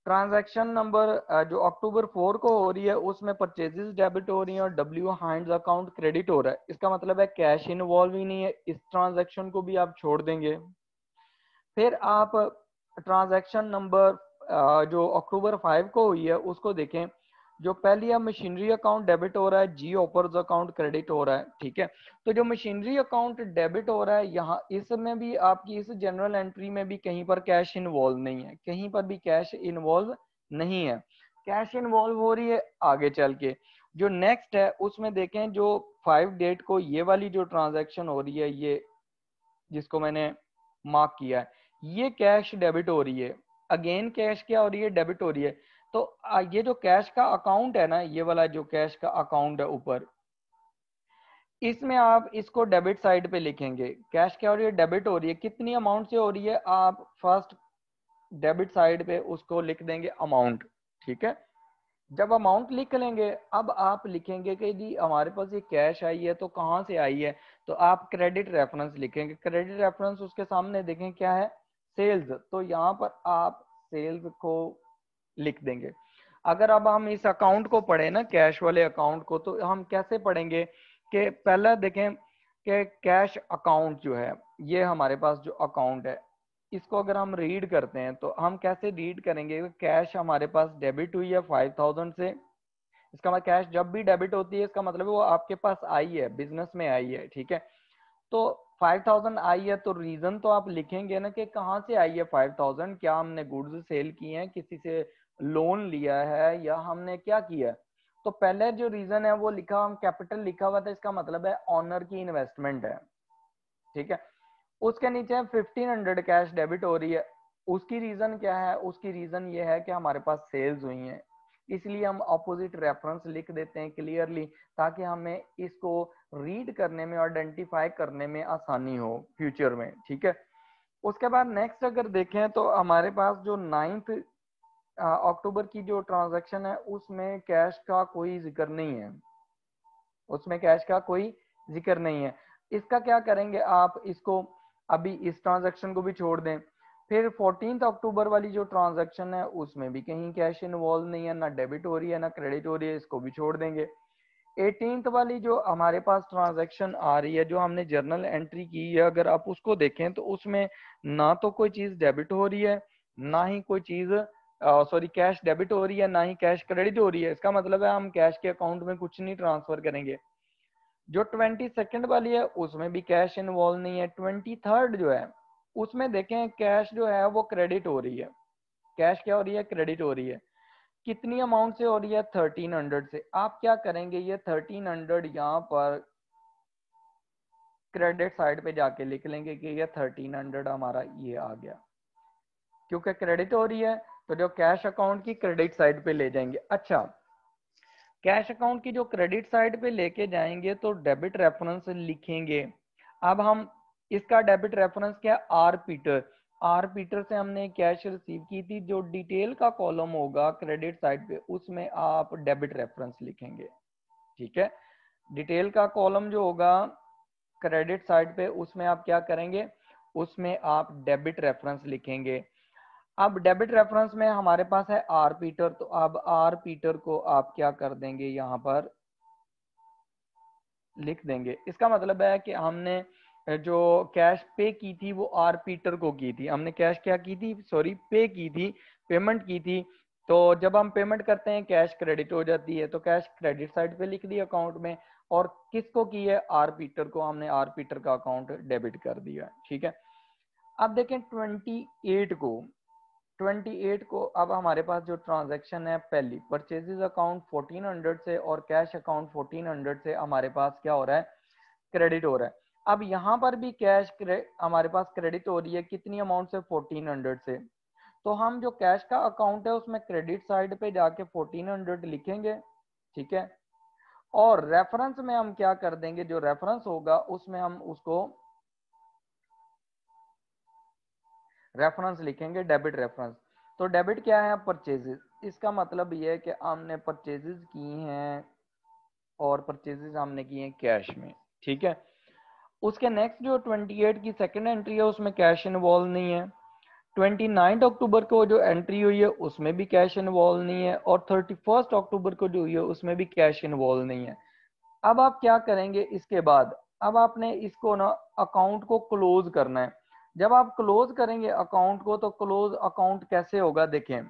ट्रांजैक्शन नंबर जो अक्टूबर फोर को हो रही है उसमें परचेजेस डेबिट हो रही है और डब्ल्यू हाइंड अकाउंट क्रेडिट हो रहा है इसका मतलब है कैश इन्वॉल्व ही नहीं है इस ट्रांजेक्शन को भी आप छोड़ देंगे फिर आप ट्रांजेक्शन नंबर जो अक्टूबर फाइव को हुई है उसको देखें जो पहली है मशीनरी अकाउंट डेबिट हो रहा है जी ऑपर्स अकाउंट क्रेडिट हो रहा है ठीक है तो जो मशीनरी अकाउंट डेबिट हो रहा है यहाँ इसमें भी आपकी इस जनरल एंट्री में भी कहीं पर कैश इन्वॉल्व नहीं है कहीं पर भी कैश इन्वॉल्व नहीं है कैश इन्वॉल्व हो रही है आगे चल के जो नेक्स्ट है उसमें देखें जो फाइव डेट को ये वाली जो ट्रांजेक्शन हो रही है ये जिसको मैंने मार्क किया है ये कैश डेबिट हो रही है अगेन कैश क्या हो रही है डेबिट हो रही है तो ये जो कैश का अकाउंट है ना ये वाला जो कैश का अकाउंट है ऊपर इसमें आप इसको डेबिट साइड पे लिखेंगे कैश क्या हो रही है डेबिट हो रही है कितनी अमाउंट से हो रही है आप फर्स्ट डेबिट साइड पे उसको लिख देंगे अमाउंट ठीक है जब अमाउंट लिख लेंगे अब आप लिखेंगे कि जी हमारे पास ये कैश आई है तो कहाँ से आई है तो आप क्रेडिट रेफरेंस लिखेंगे क्रेडिट रेफरेंस उसके सामने देखें क्या है सेल्स तो यहाँ पर आप सेल्स को लिख देंगे अगर अब हम इस अकाउंट को पढ़े ना कैश वाले अकाउंट को तो हम कैसे पढ़ेंगे कि पहला देखें कि कैश अकाउंट जो है ये हमारे पास जो अकाउंट है इसको अगर हम रीड करते हैं तो हम कैसे रीड करेंगे कैश हमारे पास डेबिट हुई है फाइव थाउजेंड से इसका मतलब कैश जब भी डेबिट होती है इसका मतलब वो आपके पास आई है बिजनेस में आई है ठीक है तो फाइव थाउजेंड आई है तो रीजन तो आप लिखेंगे ना कि कहाँ से आई है फाइव थाउजेंड क्या हमने गुड्स सेल किए हैं किसी से लोन लिया है या हमने क्या किया तो पहले जो रीजन है वो लिखा हम कैपिटल लिखा हुआ था इसका मतलब है ऑनर की इन्वेस्टमेंट है ठीक है उसके नीचे फिफ्टीन हंड्रेड कैश डेबिट हो रही है उसकी रीजन क्या है उसकी रीजन ये है कि हमारे पास सेल्स हुई है इसलिए हम ऑपोजिट रेफरेंस लिख देते हैं क्लियरली ताकि हमें इसको रीड करने में आइडेंटिफाई करने में आसानी हो फ्यूचर में ठीक है उसके बाद नेक्स्ट अगर देखें तो हमारे पास जो नाइन्थ अक्टूबर की जो ट्रांजैक्शन है उसमें कैश का कोई जिक्र नहीं है उसमें कैश का कोई जिक्र नहीं है इसका क्या करेंगे आप इसको अभी इस ट्रांजैक्शन को भी छोड़ दें फिर फोर्टीन अक्टूबर वाली जो ट्रांजैक्शन है उसमें भी कहीं कैश इन्वॉल्व नहीं है ना डेबिट हो रही है ना क्रेडिट हो रही है इसको भी छोड़ देंगे एटीन वाली जो हमारे पास ट्रांजेक्शन आ रही है जो हमने जर्नल एंट्री की है अगर आप उसको देखें तो उसमें ना तो कोई चीज डेबिट हो रही है ना ही कोई चीज सॉरी कैश डेबिट हो रही है ना ही कैश क्रेडिट हो रही है इसका मतलब है हम कैश के अकाउंट में कुछ नहीं ट्रांसफर करेंगे जो ट्वेंटी सेकेंड वाली है उसमें भी कैश इन्वॉल्व नहीं है ट्वेंटी थर्ड जो है उसमें देखें कैश जो है वो क्रेडिट हो रही है कैश क्या हो रही है क्रेडिट हो रही है कितनी अमाउंट से हो रही है थर्टीन हंड्रेड से आप क्या करेंगे ये थर्टीन हंड्रेड यहाँ पर क्रेडिट साइड पे जाके लिख लेंगे कि ये थर्टीन हंड्रेड हमारा ये आ गया क्योंकि क्रेडिट हो रही है तो जो कैश अकाउंट की क्रेडिट साइड पे ले जाएंगे अच्छा कैश अकाउंट की जो क्रेडिट साइड पे लेके जाएंगे तो डेबिट रेफरेंस लिखेंगे अब हम इसका डेबिट रेफरेंस क्या है आर पीटर आर पीटर से हमने कैश रिसीव की थी जो डिटेल का कॉलम होगा क्रेडिट साइड पे उसमें आप डेबिट रेफरेंस लिखेंगे ठीक है डिटेल का कॉलम जो होगा क्रेडिट साइड पे उसमें आप क्या करेंगे उसमें आप डेबिट रेफरेंस लिखेंगे अब डेबिट रेफरेंस में हमारे पास है आर पीटर तो अब आर पीटर को आप क्या कर देंगे यहां पर लिख देंगे इसका मतलब है कि हमने जो कैश पे की थी वो आर पीटर को की थी हमने कैश क्या की थी सॉरी पे की थी पेमेंट की थी तो जब हम पेमेंट करते हैं कैश क्रेडिट हो जाती है तो कैश क्रेडिट साइड पे लिख दी अकाउंट में और किसको की है आर पीटर को हमने आर पीटर का अकाउंट डेबिट कर दिया ठीक है अब देखें 28 को 28 को अब हमारे पास जो ट्रांजैक्शन है पहली परचेजेज अकाउंट 1400 से और कैश अकाउंट 1400 से हमारे पास क्या हो रहा है क्रेडिट हो रहा है अब यहाँ पर भी कैश हमारे पास क्रेडिट हो रही है कितनी अमाउंट से 1400 से तो हम जो कैश का अकाउंट है उसमें क्रेडिट साइड पे जाके 1400 लिखेंगे ठीक है और रेफरेंस में हम क्या कर देंगे जो रेफरेंस होगा उसमें हम उसको रेफरेंस लिखेंगे डेबिट रेफरेंस तो डेबिट क्या है परचेजेस इसका मतलब ये है कि हमने परचेजेस की हैं और परचेजेस हमने की हैं कैश में ठीक है उसके नेक्स्ट जो 28 की सेकंड एंट्री है उसमें कैश इन्वॉल्व नहीं है 29 अक्टूबर को जो एंट्री हुई है उसमें भी कैश इन्वॉल्व नहीं है और 31 अक्टूबर को जो हुई है उसमें भी कैश इन्वॉल्व नहीं है अब आप क्या करेंगे इसके बाद अब आपने इसको ना अकाउंट को क्लोज करना है जब आप क्लोज करेंगे अकाउंट को तो क्लोज अकाउंट कैसे होगा देखें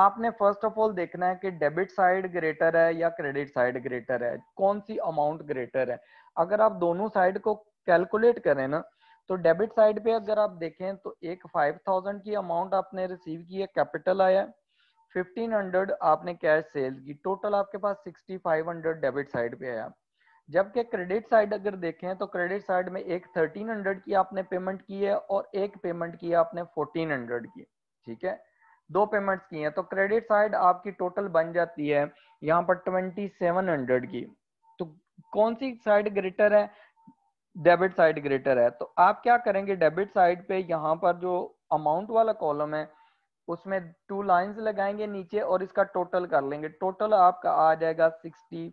आपने फर्स्ट ऑफ ऑल देखना है कि डेबिट साइड ग्रेटर है या क्रेडिट साइड ग्रेटर है कौन सी अमाउंट ग्रेटर है अगर आप दोनों साइड को कैलकुलेट करें ना तो डेबिट साइड पे अगर आप देखें तो एक 5000 की अमाउंट आपने रिसीव की है कैपिटल आया 1500 आपने कैश सेल की टोटल आपके पास 6500 डेबिट साइड पे आया जबकि क्रेडिट साइड अगर देखें तो क्रेडिट साइड में एक 1300 की आपने पेमेंट की है और एक पेमेंट की है आपने 1400 की ठीक है दो पेमेंट्स की हैं तो क्रेडिट साइड आपकी टोटल बन जाती है यहाँ पर 2700 की तो कौन सी साइड ग्रेटर है डेबिट साइड ग्रेटर है तो आप क्या करेंगे डेबिट साइड पे यहाँ पर जो अमाउंट वाला कॉलम है उसमें टू लाइंस लगाएंगे नीचे और इसका टोटल कर लेंगे टोटल आपका आ जाएगा सिक्सटी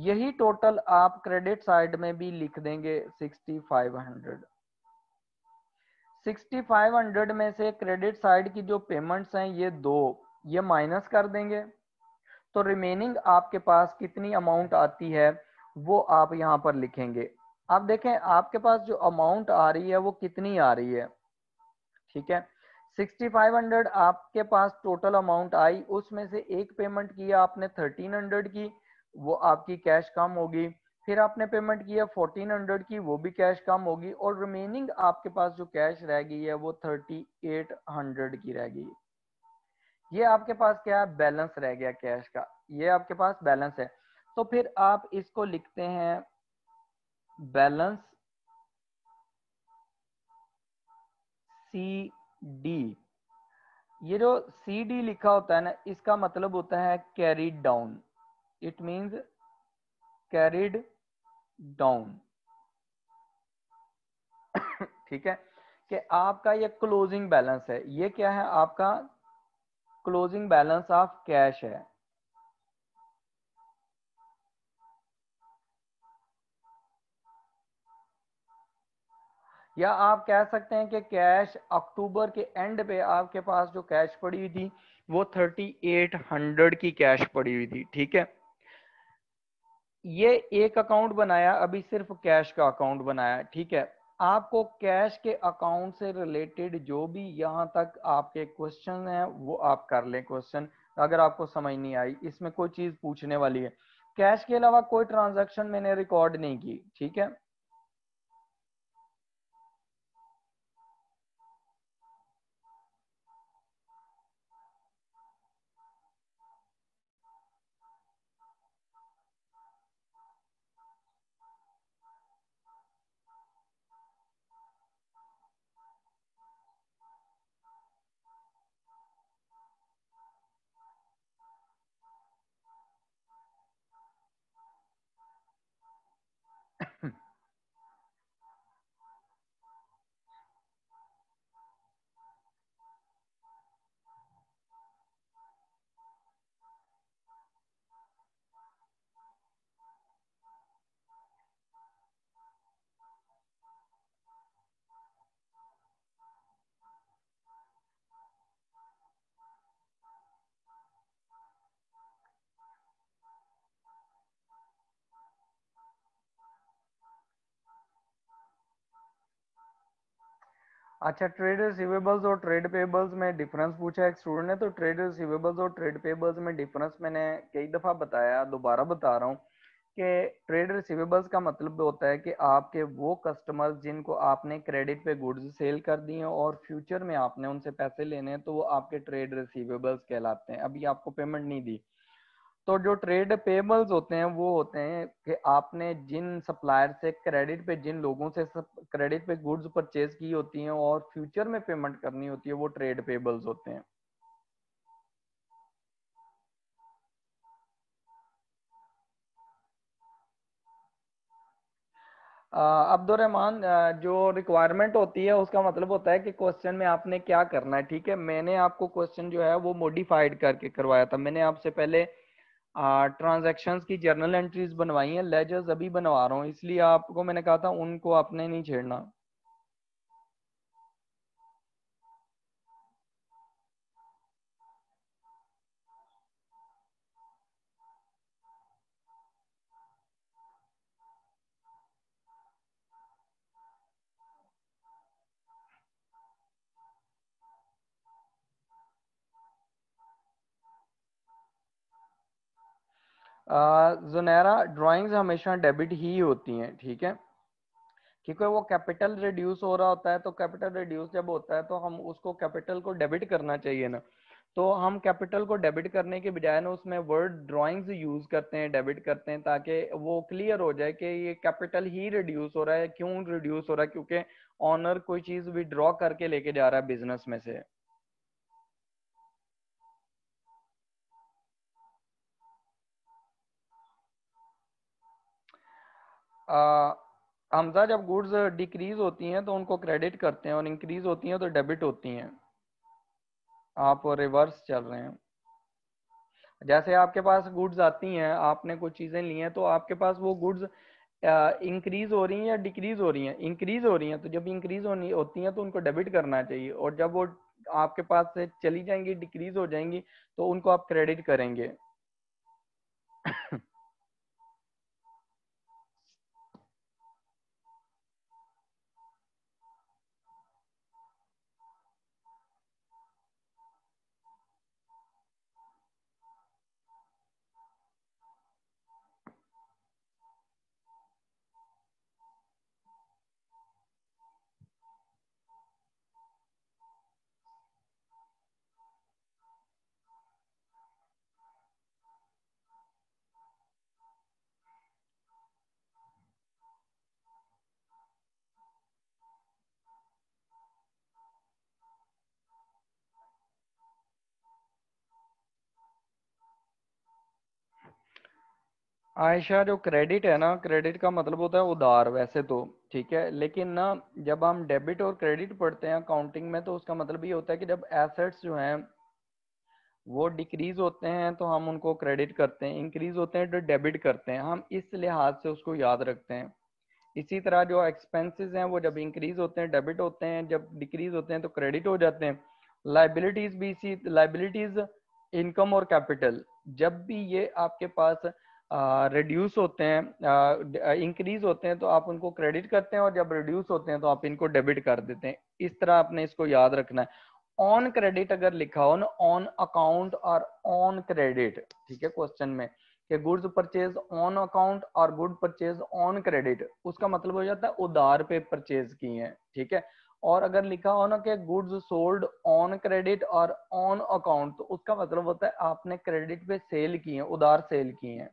यही टोटल आप क्रेडिट साइड में भी लिख देंगे 6500 6500 में से क्रेडिट साइड की जो पेमेंट्स हैं ये दो ये माइनस कर देंगे तो रिमेनिंग आपके पास कितनी अमाउंट आती है वो आप यहां पर लिखेंगे आप देखें आपके पास जो अमाउंट आ रही है वो कितनी आ रही है ठीक है 6500 आपके पास टोटल अमाउंट आई उसमें से एक पेमेंट किया आपने 1300 की वो आपकी कैश कम होगी फिर आपने पेमेंट किया 1400 की वो भी कैश कम होगी और रिमेनिंग आपके पास जो कैश रह गई है वो 3800 की रह गई ये आपके पास क्या है बैलेंस रह गया कैश का ये आपके पास बैलेंस है तो फिर आप इसको लिखते हैं बैलेंस सी डी ये जो सी डी लिखा होता है ना इसका मतलब होता है carry down it means carried down ठीक है कि आपका ये क्लोजिंग बैलेंस है ये क्या है आपका क्लोजिंग बैलेंस ऑफ कैश है या आप कह सकते हैं कि कैश अक्टूबर के एंड पे आपके पास जो कैश पड़ी हुई थी वो 3800 की कैश पड़ी हुई थी ठीक है ये एक अकाउंट बनाया अभी सिर्फ कैश का अकाउंट बनाया ठीक है आपको कैश के अकाउंट से रिलेटेड जो भी यहाँ तक आपके क्वेश्चन हैं वो आप कर लें क्वेश्चन अगर आपको समझ नहीं आई इसमें कोई चीज पूछने वाली है कैश के अलावा कोई ट्रांजैक्शन मैंने रिकॉर्ड नहीं की ठीक है अच्छा ट्रेड रिसीवेबल्स और ट्रेड पेबल्स में डिफरेंस पूछा एक स्टूडेंट ने तो ट्रेड रिसीवेबल्स और ट्रेड पेबल्स में डिफरेंस मैंने कई दफ़ा बताया दोबारा बता रहा हूँ कि ट्रेड रिसीवेबल्स का मतलब होता है कि आपके वो कस्टमर्स जिनको आपने क्रेडिट पे गुड्स सेल कर दिए हैं और फ्यूचर में आपने उनसे पैसे लेने हैं तो वो आपके ट्रेड रिसीवेबल्स कहलाते हैं अभी आपको पेमेंट नहीं दी तो जो ट्रेड पेबल्स होते हैं वो होते हैं कि आपने जिन सप्लायर से क्रेडिट पे जिन लोगों से क्रेडिट पे गुड्स परचेज की होती हैं और फ्यूचर में पेमेंट करनी होती है वो ट्रेड पेबल्स होते हैं अब्दुलरहमान जो रिक्वायरमेंट होती है उसका मतलब होता है कि क्वेश्चन में आपने क्या करना है ठीक है मैंने आपको क्वेश्चन जो है वो मॉडिफाइड करके करवाया था मैंने आपसे पहले ट्रांजेक्शन की जर्नल एंट्रीज बनवाई हैं लेजर्स अभी बनवा रहा हूँ इसलिए आपको मैंने कहा था उनको आपने नहीं छेड़ना जुनैरा ड्राइंग्स हमेशा डेबिट ही होती हैं ठीक है क्योंकि वो कैपिटल रिड्यूस हो रहा होता है तो कैपिटल रिड्यूस जब होता है तो हम उसको कैपिटल को डेबिट करना चाहिए ना तो हम कैपिटल को डेबिट करने के बजाय ना उसमें वर्ड ड्राइंग्स यूज करते हैं डेबिट करते हैं ताकि वो क्लियर हो जाए कि ये कैपिटल ही रिड्यूस हो रहा है क्यों रिड्यूस हो रहा है क्योंकि ऑनर कोई चीज विड्रॉ करके लेके जा रहा है बिजनेस में से हमजा जब गुड्स डिक्रीज होती हैं तो उनको क्रेडिट करते हैं और इंक्रीज होती हैं तो डेबिट होती हैं आप रिवर्स चल रहे हैं जैसे आपके पास गुड्स आती हैं आपने कुछ चीज़ें ली हैं तो आपके पास वो गुड्स इंक्रीज हो रही हैं या डिक्रीज हो रही हैं इंक्रीज हो रही हैं तो जब इंक्रीज होनी होती हैं तो उनको डेबिट करना चाहिए और जब वो आपके पास से चली जाएंगी डिक्रीज हो जाएंगी तो उनको आप क्रेडिट करेंगे आयशा जो क्रेडिट है ना क्रेडिट का मतलब होता है उधार वैसे तो ठीक है लेकिन ना जब हम डेबिट और क्रेडिट पढ़ते हैं अकाउंटिंग में तो उसका मतलब ये होता है कि जब एसेट्स जो हैं वो डिक्रीज होते हैं तो हम उनको क्रेडिट करते हैं इंक्रीज होते हैं तो डेबिट करते हैं हम इस लिहाज से उसको याद रखते हैं इसी तरह जो एक्सपेंसिस हैं वो जब इंक्रीज होते हैं डेबिट होते हैं जब डिक्रीज होते हैं तो क्रेडिट हो जाते हैं लाइबिलिटीज भी इसी लाइबिलिटीज इनकम और कैपिटल जब भी ये आपके पास रिड्यूस होते हैं इंक्रीज होते हैं तो आप उनको क्रेडिट करते हैं और जब रिड्यूस होते हैं तो आप इनको डेबिट कर देते हैं इस तरह आपने इसको याद रखना है ऑन क्रेडिट अगर लिखा हो ना ऑन अकाउंट और ऑन क्रेडिट ठीक है क्वेश्चन में कि गुड्स परचेज ऑन अकाउंट और गुड परचेज ऑन क्रेडिट उसका मतलब हो जाता है उधार पे परचेज की है ठीक है और अगर लिखा हो ना कि गुड्स सोल्ड ऑन क्रेडिट और ऑन अकाउंट तो उसका मतलब होता है आपने क्रेडिट पे सेल की है उधार सेल की है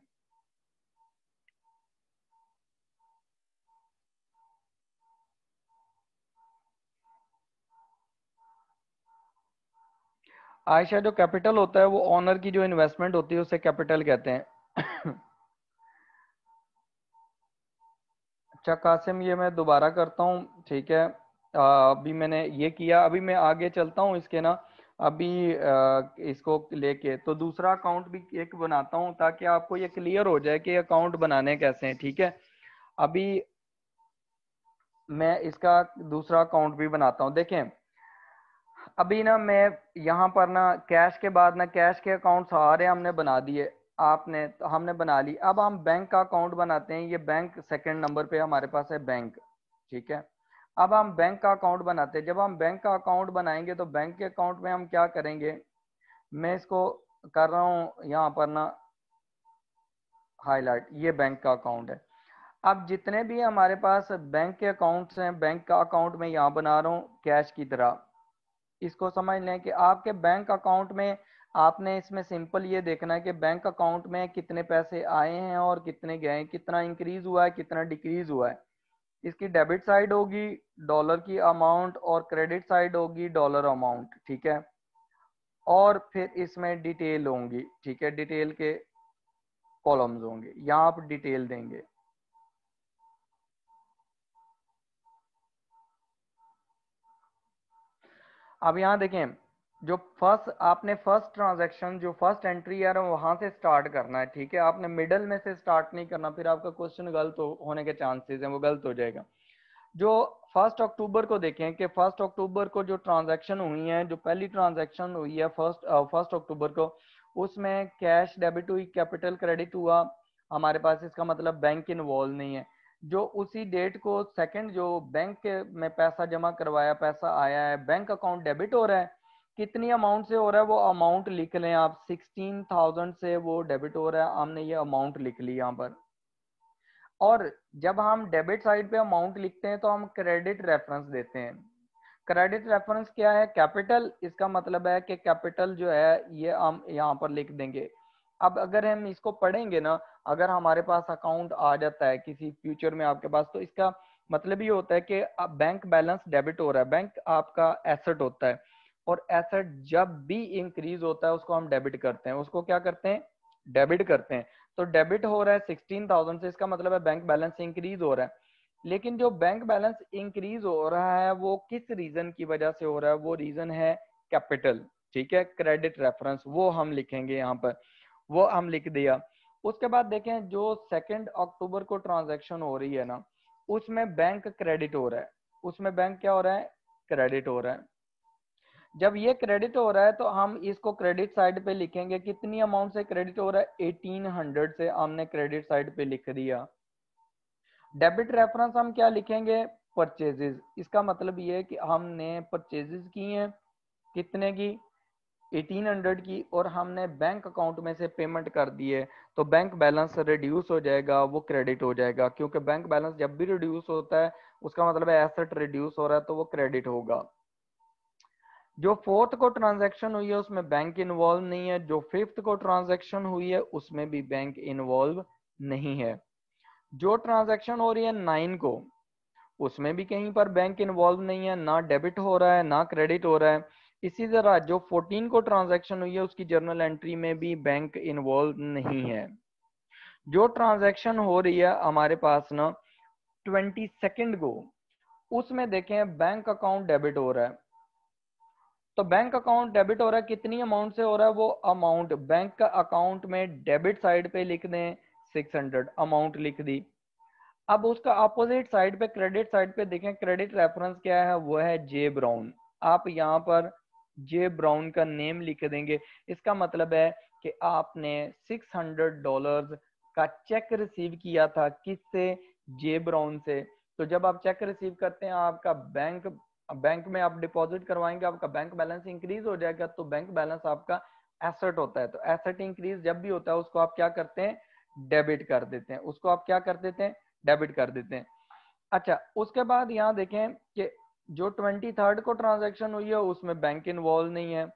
आयशा जो कैपिटल होता है वो ऑनर की जो इन्वेस्टमेंट होती है उसे कैपिटल कहते हैं अच्छा कासिम ये मैं दोबारा करता हूँ ठीक है अभी मैंने ये किया अभी मैं आगे चलता हूँ इसके ना अभी इसको लेके तो दूसरा अकाउंट भी एक बनाता हूँ ताकि आपको ये क्लियर हो जाए कि अकाउंट बनाने कैसे हैं ठीक है अभी मैं इसका दूसरा अकाउंट भी बनाता हूँ देखें अभी ना मैं यहाँ पर ना कैश के बाद ना कैश के अकाउंट सारे हमने बना दिए आपने तो हमने बना ली अब हम बैंक का अकाउंट बनाते हैं ये बैंक सेकंड नंबर पे हमारे पास है बैंक ठीक है अब हम बैंक का अकाउंट बनाते हैं जब हम बैंक का अकाउंट बनाएंगे तो बैंक के अकाउंट में हम क्या करेंगे मैं इसको कर रहा हूँ यहाँ पर ना हाईलाइट ये बैंक का अकाउंट है अब जितने भी हमारे पास बैंक के अकाउंट्स हैं बैंक का अकाउंट में यहाँ बना रहा हूँ कैश की तरह इसको समझ लें कि आपके बैंक अकाउंट में आपने इसमें सिंपल ये देखना है कि बैंक अकाउंट में कितने पैसे आए हैं और कितने गए हैं कितना इंक्रीज हुआ है कितना डिक्रीज हुआ है इसकी डेबिट साइड होगी डॉलर की अमाउंट और क्रेडिट साइड होगी डॉलर अमाउंट ठीक है और फिर इसमें डिटेल होंगी ठीक है डिटेल के कॉलम्स होंगे यहाँ आप डिटेल देंगे अब यहाँ देखें जो फर्स्ट आपने फर्स्ट ट्रांजैक्शन जो फर्स्ट एंट्री है वहां से स्टार्ट करना है ठीक है आपने मिडल में से स्टार्ट नहीं करना फिर आपका क्वेश्चन गलत हो, होने के चांसेस हैं वो गलत हो जाएगा जो फर्स्ट अक्टूबर को देखें कि फर्स्ट अक्टूबर को जो ट्रांजैक्शन हुई है जो पहली ट्रांजेक्शन हुई है फर्स्ट फर्स्ट अक्टूबर को उसमें कैश डेबिट हुई कैपिटल क्रेडिट हुआ हमारे पास इसका मतलब बैंक इन्वॉल्व नहीं है जो उसी डेट को सेकंड जो बैंक में पैसा जमा करवाया पैसा आया है बैंक अकाउंट डेबिट हो रहा है कितनी अमाउंट से हो रहा है वो अमाउंट लिख लें आप सिक्सटीन थाउजेंड से वो डेबिट हो रहा है हमने ये अमाउंट लिख ली यहाँ पर और जब हम डेबिट साइड पे अमाउंट लिखते हैं तो हम क्रेडिट रेफरेंस देते हैं क्रेडिट रेफरेंस क्या है कैपिटल इसका मतलब है कि कैपिटल जो है ये हम यहाँ पर लिख देंगे अब अगर हम इसको पढ़ेंगे ना अगर हमारे पास अकाउंट आ जाता है किसी फ्यूचर में आपके पास तो इसका मतलब ये होता है कि बैंक बैलेंस डेबिट हो रहा है बैंक आपका एसेट होता है और एसेट जब भी इंक्रीज होता है उसको हम डेबिट करते हैं उसको क्या करते हैं डेबिट करते हैं तो डेबिट हो रहा है सिक्सटीन थाउजेंड से इसका मतलब है बैंक बैलेंस इंक्रीज हो रहा है लेकिन जो बैंक बैलेंस इंक्रीज हो रहा है वो किस रीजन की वजह से हो रहा है वो रीजन है कैपिटल ठीक है क्रेडिट रेफरेंस वो हम लिखेंगे यहाँ पर वो हम लिख दिया उसके बाद देखें जो सेकेंड अक्टूबर को ट्रांजेक्शन हो रही है ना उसमें बैंक क्रेडिट हो रहा है उसमें बैंक क्या हो रहा है क्रेडिट हो रहा है जब ये क्रेडिट हो रहा है तो हम इसको क्रेडिट साइड पे लिखेंगे कितनी अमाउंट से क्रेडिट हो रहा है 1800 से हमने क्रेडिट साइड पे लिख दिया डेबिट रेफरेंस हम क्या लिखेंगे परचेजेस इसका मतलब ये है कि हमने परचेजेस की हैं कितने की 1800 की और हमने बैंक अकाउंट में से पेमेंट कर दिए तो बैंक बैलेंस रिड्यूस हो जाएगा वो क्रेडिट हो जाएगा क्योंकि बैंक बैलेंस जब भी रिड्यूस होता है उसका मतलब है एसेट रिड्यूस हो रहा है तो वो क्रेडिट होगा जो फोर्थ को ट्रांजैक्शन हुई है उसमें बैंक इन्वॉल्व नहीं है जो फिफ्थ को ट्रांजेक्शन हुई है उसमें भी बैंक इन्वॉल्व नहीं है जो ट्रांजेक्शन हो रही है नाइन को उसमें भी कहीं पर बैंक इन्वॉल्व नहीं है ना डेबिट हो रहा है ना क्रेडिट हो रहा है इसी तरह जो 14 को ट्रांजैक्शन हुई है उसकी जर्नल एंट्री में भी बैंक इन्वॉल्व नहीं है जो ट्रांजैक्शन हो रही है हमारे पास ना ट्वेंटी सेकेंड को उसमें देखें बैंक अकाउंट डेबिट हो रहा है तो बैंक अकाउंट डेबिट हो रहा है कितनी अमाउंट से हो रहा है वो अमाउंट बैंक का अकाउंट में डेबिट साइड पे लिख दें सिक्स अमाउंट लिख दी अब उसका अपोजिट साइड पे क्रेडिट साइड पे देखें क्रेडिट रेफरेंस क्या है वो है जे ब्राउन आप यहां पर जे ब्राउन का नेम लिख देंगे इसका मतलब है कि आपने 600 डॉलर्स का चेक रिसीव किया था किससे जे ब्राउन से तो जब आप चेक रिसीव करते हैं आपका बैंक बैंक में आप डिपॉजिट करवाएंगे आपका बैंक बैलेंस इंक्रीज हो जाएगा तो बैंक बैलेंस आपका एसेट होता है तो एसेट इंक्रीज जब भी होता है उसको आप क्या करते हैं डेबिट कर देते हैं उसको आप क्या कर देते हैं डेबिट कर देते हैं अच्छा उसके बाद यहाँ देखें कि जो ट्वेंटी थर्ड को ट्रांजेक्शन हुई है उसमें बैंक इन्वॉल्व नहीं है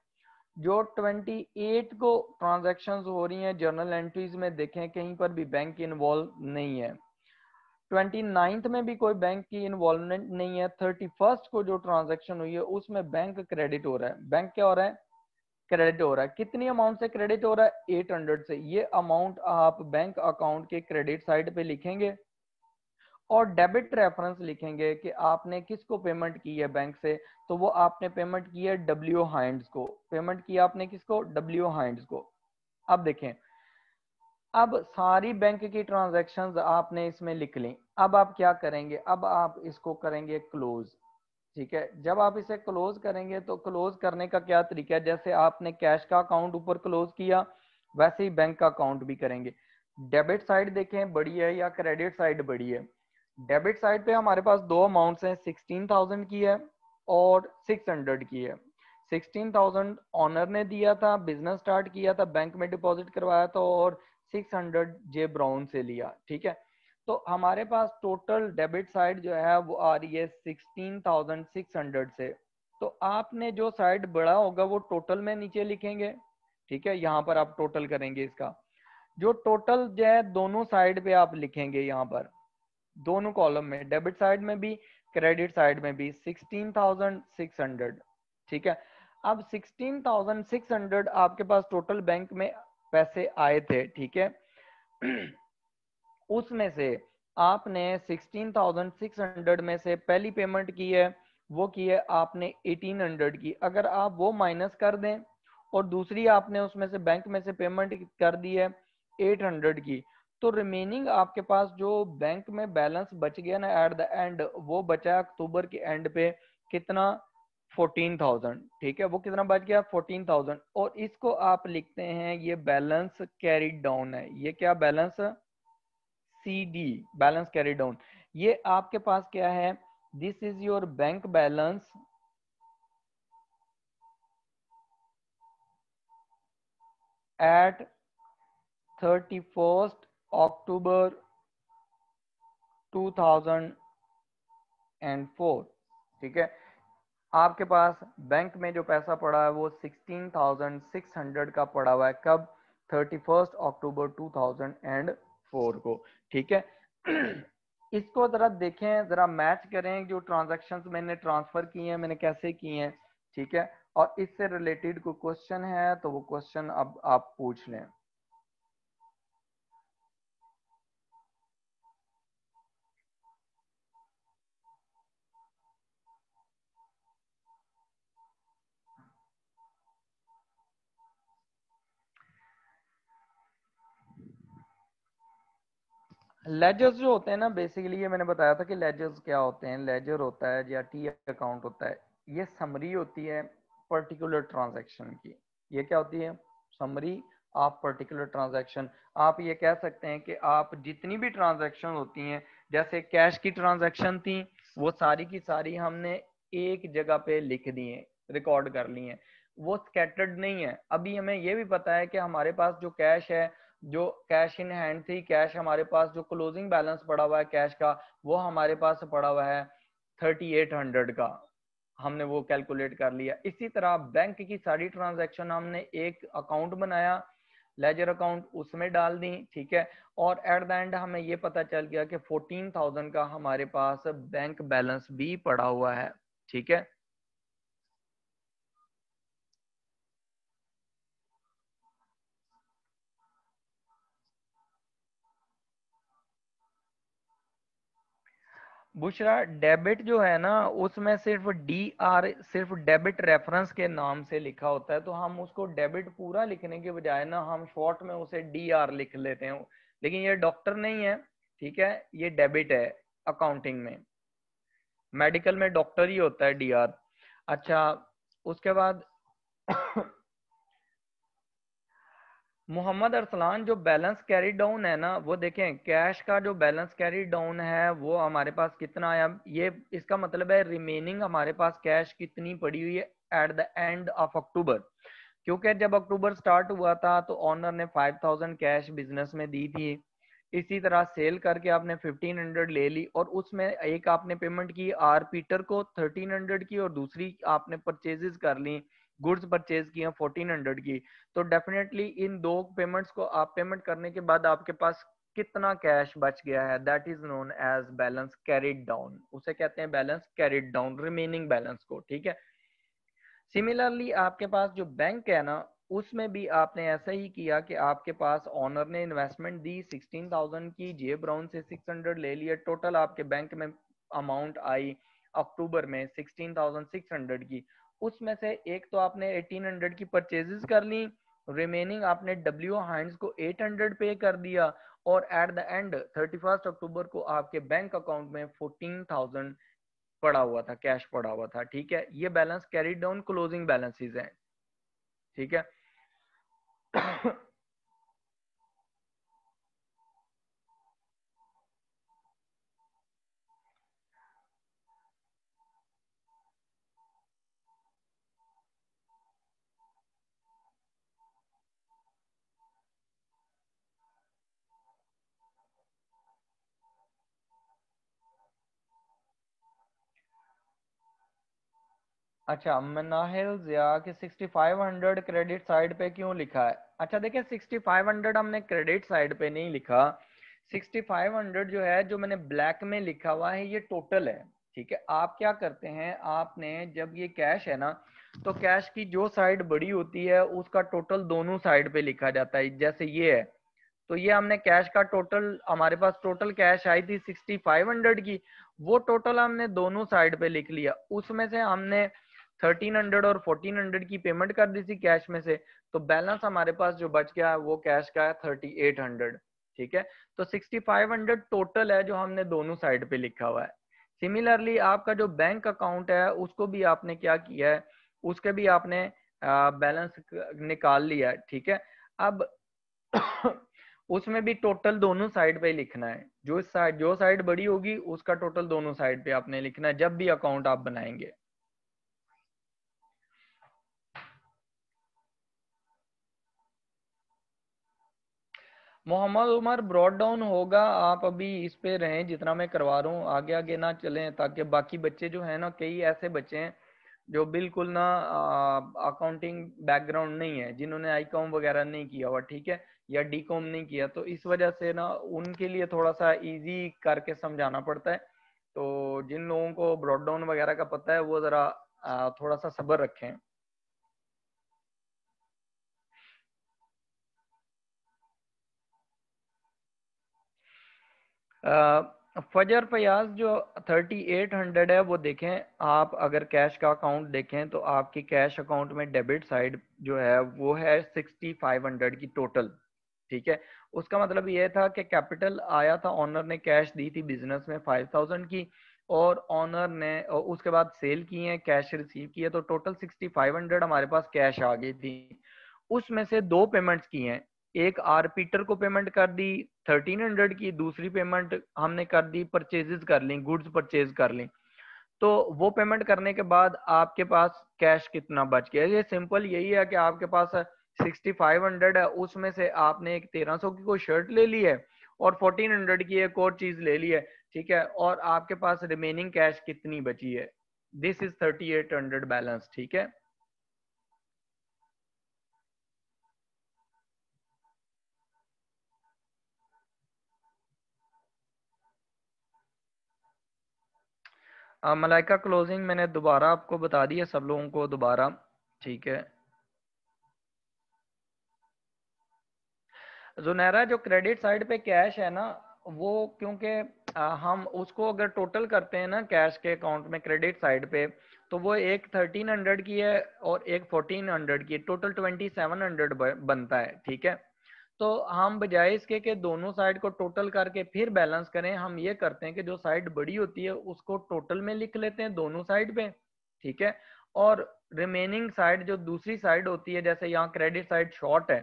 जो ट्वेंटी एट को ट्रांजेक्शन हो रही है जर्नल एंट्रीज में देखें कहीं पर भी बैंक इन्वॉल्व नहीं है ट्वेंटी नाइन्थ में भी कोई बैंक की इन्वॉल्वमेंट नहीं है थर्टी फर्स्ट को जो ट्रांजेक्शन हुई है उसमें बैंक क्रेडिट हो रहा है बैंक क्या हो रहा है क्रेडिट हो रहा है कितनी अमाउंट से क्रेडिट हो रहा है एट हंड्रेड से ये अमाउंट आप बैंक अकाउंट के क्रेडिट साइड पे लिखेंगे और डेबिट रेफरेंस लिखेंगे कि आपने किसको पेमेंट की है बैंक से तो वो आपने पेमेंट की है डब्ल्यू हाइंड्स को पेमेंट किया आपने किसको डब्ल्यू हाइंड्स को अब देखें अब सारी बैंक की ट्रांजैक्शंस आपने इसमें लिख ली अब आप क्या करेंगे अब आप इसको करेंगे क्लोज ठीक है जब आप इसे क्लोज करेंगे तो क्लोज करने का क्या तरीका है जैसे आपने कैश का अकाउंट ऊपर क्लोज किया वैसे ही बैंक का अकाउंट भी करेंगे डेबिट साइड देखें बड़ी है या क्रेडिट साइड बड़ी है डेबिट साइड पे हमारे पास दो अमाउंट हैं थाउजेंड की है और सिक्स हंड्रेड की है थाउजेंड ऑनर ने दिया था बिजनेस स्टार्ट किया था बैंक में डिपॉजिट करवाया था और हंड्रेड जे ब्राउन से लिया ठीक है तो हमारे पास टोटल डेबिट साइड जो है वो आ रही है सिक्सटीन थाउजेंड सिक्स हंड्रेड से तो आपने जो साइड बड़ा होगा वो टोटल में नीचे लिखेंगे ठीक है यहाँ पर आप टोटल करेंगे इसका जो टोटल जो है दोनों साइड पे आप लिखेंगे यहाँ पर दोनों कॉलम में डेबिट साइड में भी क्रेडिट साइड में भी 16,600 ठीक है अब 16,600 आपके पास टोटल बैंक में पैसे आए थे ठीक है उसमें से आपने 16,600 में से पहली पेमेंट की है वो की है आपने 1800 की अगर आप वो माइनस कर दें और दूसरी आपने उसमें से बैंक में से पेमेंट कर दी है 800 की तो रिमेनिंग आपके पास जो बैंक में बैलेंस बच गया ना एट द एंड वो बचा अक्टूबर के एंड पे कितना फोर्टीन थाउजेंड ठीक है वो कितना बच गया 14,000 और इसको आप लिखते हैं ये बैलेंस कैरी डाउन है ये क्या balance C D balance carry down ये आपके पास क्या है this is your bank balance at thirty first October 2004 ठीक है आपके पास बैंक में जो पैसा पड़ा है वो 16,600 का पड़ा हुआ है कब 31 अक्टूबर 2004 को ठीक है इसको जरा देखें जरा मैच करें जो ट्रांजेक्शन मैंने ट्रांसफर किए हैं मैंने कैसे किए हैं ठीक है और इससे रिलेटेड कोई क्वेश्चन है तो वो क्वेश्चन अब आप पूछ लें लेजर्स जो होते हैं ना बेसिकली ये मैंने बताया था कि लेजर्स क्या होते हैं लेजर होता है या टी अकाउंट होता है ये समरी होती है पर्टिकुलर ट्रांजैक्शन की ये क्या होती है समरी ऑफ पर्टिकुलर ट्रांजैक्शन आप ये कह सकते हैं कि आप जितनी भी ट्रांजैक्शन होती हैं जैसे कैश की ट्रांजैक्शन थी वो सारी की सारी हमने एक जगह पे लिख दी है रिकॉर्ड कर ली है वो स्कैटर्ड नहीं है अभी हमें ये भी पता है कि हमारे पास जो कैश है जो कैश इन हैंड थी कैश हमारे पास जो क्लोजिंग बैलेंस पड़ा हुआ है कैश का वो हमारे पास पड़ा हुआ है थर्टी एट हंड्रेड का हमने वो कैलकुलेट कर लिया इसी तरह बैंक की सारी ट्रांजैक्शन हमने एक अकाउंट बनाया लेजर अकाउंट उसमें डाल दी ठीक है और एट द एंड हमें ये पता चल गया कि फोर्टीन थाउजेंड का हमारे पास बैंक बैलेंस भी पड़ा हुआ है ठीक है बुशरा डेबिट जो है ना उसमें सिर्फ डी आर सिर्फ डेबिट रेफरेंस के नाम से लिखा होता है तो हम उसको डेबिट पूरा लिखने के बजाय ना हम शॉर्ट में उसे डी आर लिख लेते हैं लेकिन ये डॉक्टर नहीं है ठीक है ये डेबिट है अकाउंटिंग में मेडिकल में डॉक्टर ही होता है डी आर अच्छा उसके बाद मोहम्मद अरसलान जो बैलेंस कैरी डाउन है ना वो देखें कैश का जो बैलेंस कैरी डाउन है वो हमारे पास कितना आया ये इसका मतलब है रिमेनिंग हमारे पास कैश कितनी पड़ी हुई है at the end of October क्योंकि जब अक्टूबर स्टार्ट हुआ था तो ऑनर ने 5000 कैश बिजनेस में दी थी इसी तरह सेल करके आपने 1500 ले ली और उसमें एक आपने पेमेंट की आर पीटर को 1300 की और दूसरी आपने परचेजेस कर ली गुड्स परचेज की हैं फोर्टीन हंड्रेड की तो डेफिनेटली इन दो पेमेंट्स को आप पेमेंट करने के बाद आपके पास कितना कैश बच गया है that is known as balance carried down उसे कहते हैं balance carried down remaining balance को ठीक है सिमिलरली आपके पास जो बैंक है ना उसमें भी आपने ऐसा ही किया कि आपके पास ऑनर ने इन्वेस्टमेंट दी सिक्सटीन थाउजेंड की जे ब्राउन से सिक्स हंड्रेड ले लिया टोटल आपके बैंक में अमाउंट आई अक्टूबर में सिक्सटीन थाउजेंड सिक्स हंड्रेड की उसमें से एक तो आपने 1800 की परचेजेस कर ली रिमेनिंग आपने डब्ल्यू हाइंड्स को 800 पे कर दिया और एट द एंड 31 अक्टूबर को आपके बैंक अकाउंट में 14,000 पड़ा हुआ था कैश पड़ा हुआ था ठीक है ये balance carry down closing balances हैं ठीक है अच्छा मनाहिल जिया के 6500 क्रेडिट साइड पे क्यों लिखा है अच्छा देखिए 6500 हमने क्रेडिट साइड पे नहीं लिखा 6500 जो है जो मैंने ब्लैक में लिखा हुआ है ये टोटल है ठीक है आप क्या करते हैं आपने जब ये कैश है ना तो कैश की जो साइड बड़ी होती है उसका टोटल दोनों साइड पे लिखा जाता है जैसे ये है तो ये हमने कैश का टोटल हमारे पास टोटल कैश आई थी 6500 की वो टोटल हमने दोनों साइड पे लिख लिया उसमें से हमने थर्टीन हंड्रेड और फोर्टीन हंड्रेड की पेमेंट कर दी थी कैश में से तो बैलेंस हमारे पास जो बच गया वो कैश का है थर्टी एट हंड्रेड ठीक है तो सिक्सटी फाइव हंड्रेड टोटल है जो हमने दोनों साइड पे लिखा हुआ है सिमिलरली आपका जो बैंक अकाउंट है उसको भी आपने क्या किया है उसके भी आपने बैलेंस निकाल लिया है ठीक है अब उसमें भी टोटल दोनों साइड पे लिखना है जो साइड जो साइड बड़ी होगी उसका टोटल दोनों साइड पे आपने लिखना है जब भी अकाउंट आप बनाएंगे मोहम्मद उमर ब्रॉड डाउन होगा आप अभी इस पे रहें जितना मैं करवा रहा हूँ आगे आगे ना चलें ताकि बाकी बच्चे जो है ना कई ऐसे बच्चे हैं जो बिल्कुल ना अकाउंटिंग बैकग्राउंड नहीं है जिन्होंने आई कॉम वगैरह नहीं किया हुआ ठीक है या डी कॉम नहीं किया तो इस वजह से ना उनके लिए थोड़ा सा इजी करके समझाना पड़ता है तो जिन लोगों को ब्रॉड डाउन वगैरह का पता है वो ज़रा थोड़ा सा सब्र रखें फजर फयाज जो 3800 है वो देखें आप अगर कैश का अकाउंट देखें तो आपकी कैश अकाउंट में डेबिट साइड जो है वो है 6500 की टोटल ठीक है उसका मतलब ये था कि कैपिटल आया था ऑनर ने कैश दी थी बिजनेस में 5000 की और ऑनर ने उसके बाद सेल की है कैश रिसीव किया तो टोटल 6500 हमारे पास कैश आ गई थी उसमें से दो पेमेंट्स की हैं एक आर पीटर को पेमेंट कर दी थर्टीन हंड्रेड की दूसरी पेमेंट हमने कर दी परचेजेस कर ली गुड्स परचेज कर ली तो वो पेमेंट करने के बाद आपके पास कैश कितना बच गया ये सिंपल यही है कि आपके पास सिक्सटी फाइव हंड्रेड है उसमें से आपने एक तेरह सौ की कोई शर्ट ले ली है और फोर्टीन हंड्रेड की एक और चीज ले ली है ठीक है और आपके पास रिमेनिंग कैश कितनी बची है this is thirty eight hundred balance ठीक है मलाइका क्लोजिंग मैंने दोबारा आपको बता दिया सब लोगों को दोबारा ठीक है जुनेरा जो क्रेडिट साइड पे कैश है ना वो क्योंकि हम उसको अगर टोटल करते हैं ना कैश के अकाउंट में क्रेडिट साइड पे तो वो एक थर्टीन हंड्रेड की है और एक फोर्टीन हंड्रेड की टोटल ट्वेंटी सेवन हंड्रेड बनता है ठीक है तो हम बजाय इसके के दोनों साइड को टोटल करके फिर बैलेंस करें हम ये करते हैं कि जो साइड बड़ी होती है उसको टोटल में लिख लेते हैं दोनों साइड पे ठीक है और रिमेनिंग साइड जो दूसरी साइड होती है जैसे यहाँ क्रेडिट साइड शॉर्ट है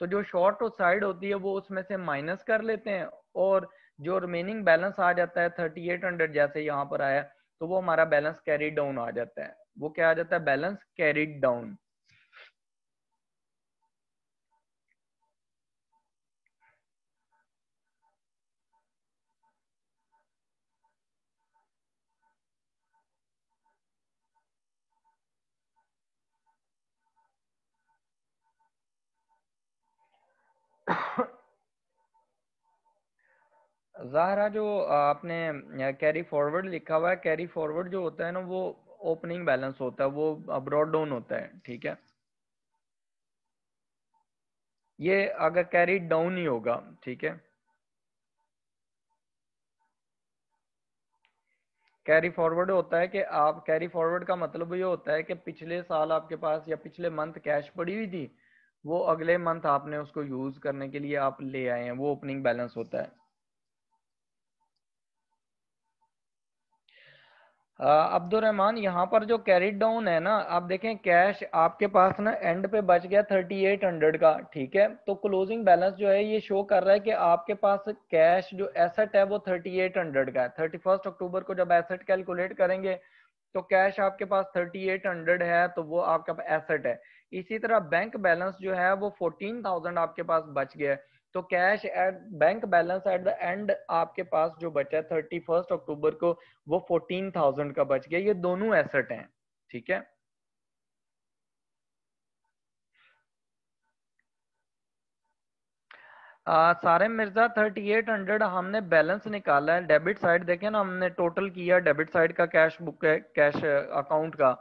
तो जो शॉर्ट साइड होती है वो उसमें से माइनस कर लेते हैं और जो रिमेनिंग बैलेंस आ जाता है थर्टी एट हंड्रेड जैसे यहाँ पर आया तो वो हमारा बैलेंस कैरी डाउन आ जाता है वो क्या आ जाता है बैलेंस कैरी डाउन जाहरा जो आपने कैरी फॉरवर्ड लिखा हुआ है कैरी फॉरवर्ड जो होता है ना वो ओपनिंग बैलेंस होता है वो ब्रॉड डाउन होता है ठीक है ये अगर कैरी डाउन ही होगा ठीक है कैरी फॉरवर्ड होता है कि आप कैरी फॉरवर्ड का मतलब ये होता है कि पिछले साल आपके पास या पिछले मंथ कैश पड़ी हुई थी वो अगले मंथ आपने उसको यूज करने के लिए आप ले आए हैं वो ओपनिंग बैलेंस होता है अब्दुलरहमान यहाँ पर जो कैरिड डाउन है ना आप देखें कैश आपके पास ना एंड पे बच गया थर्टी एट हंड्रेड का ठीक है तो क्लोजिंग बैलेंस जो है ये शो कर रहा है कि आपके पास कैश जो एसेट है वो थर्टी एट हंड्रेड का है थर्टी फर्स्ट अक्टूबर को जब एसेट कैलकुलेट करेंगे तो कैश आपके पास थर्टी एट हंड्रेड है तो वो आपका एसेट है इसी तरह बैंक बैलेंस जो है वो फोर्टीन थाउजेंड आपके पास बच गया है तो cash at bank balance at the end आपके पास जो बचा है थर्टी फर्स्ट अक्टूबर को वो फोर्टीन थाउजेंड का बच गया ये दोनों एसेट हैं ठीक है सारे मिर्जा 3800 हमने बैलेंस निकाला है डेबिट साइड देखे ना हमने टोटल किया डेबिट साइड का कैश बुक कैश अकाउंट का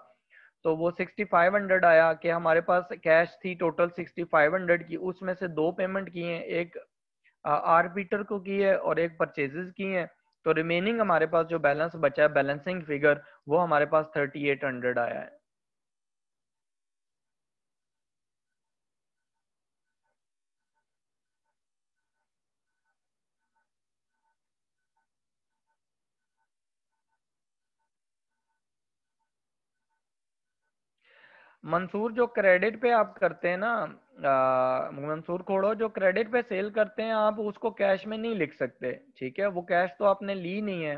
तो वो 6500 आया कि हमारे पास कैश थी टोटल 6500 की उसमें से दो पेमेंट किए एक आर्बिटर को की है और एक परचेजेस की हैं तो रिमेनिंग हमारे पास जो बैलेंस बचा है बैलेंसिंग फिगर वो हमारे पास 3800 आया है मंसूर जो क्रेडिट पे आप करते हैं ना मंसूर खोड़ो जो क्रेडिट पे सेल करते हैं आप उसको कैश में नहीं लिख सकते ठीक है वो कैश तो आपने ली नहीं है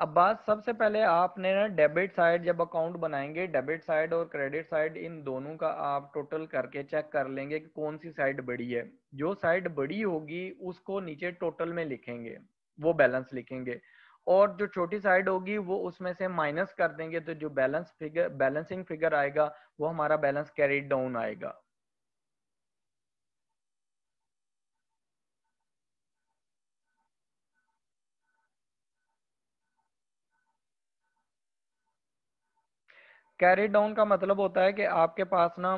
अब्बास सबसे पहले आपने ना डेबिट साइड जब अकाउंट बनाएंगे डेबिट साइड और क्रेडिट साइड इन दोनों का आप टोटल करके चेक कर लेंगे कि कौन सी साइड बड़ी है जो साइड बड़ी होगी उसको नीचे टोटल में लिखेंगे वो बैलेंस लिखेंगे और जो छोटी साइड होगी वो उसमें से माइनस कर देंगे तो जो बैलेंस फिगर बैलेंसिंग फिगर आएगा वो हमारा बैलेंस कैरी डाउन आएगा कैरी डाउन का मतलब होता है कि आपके पास ना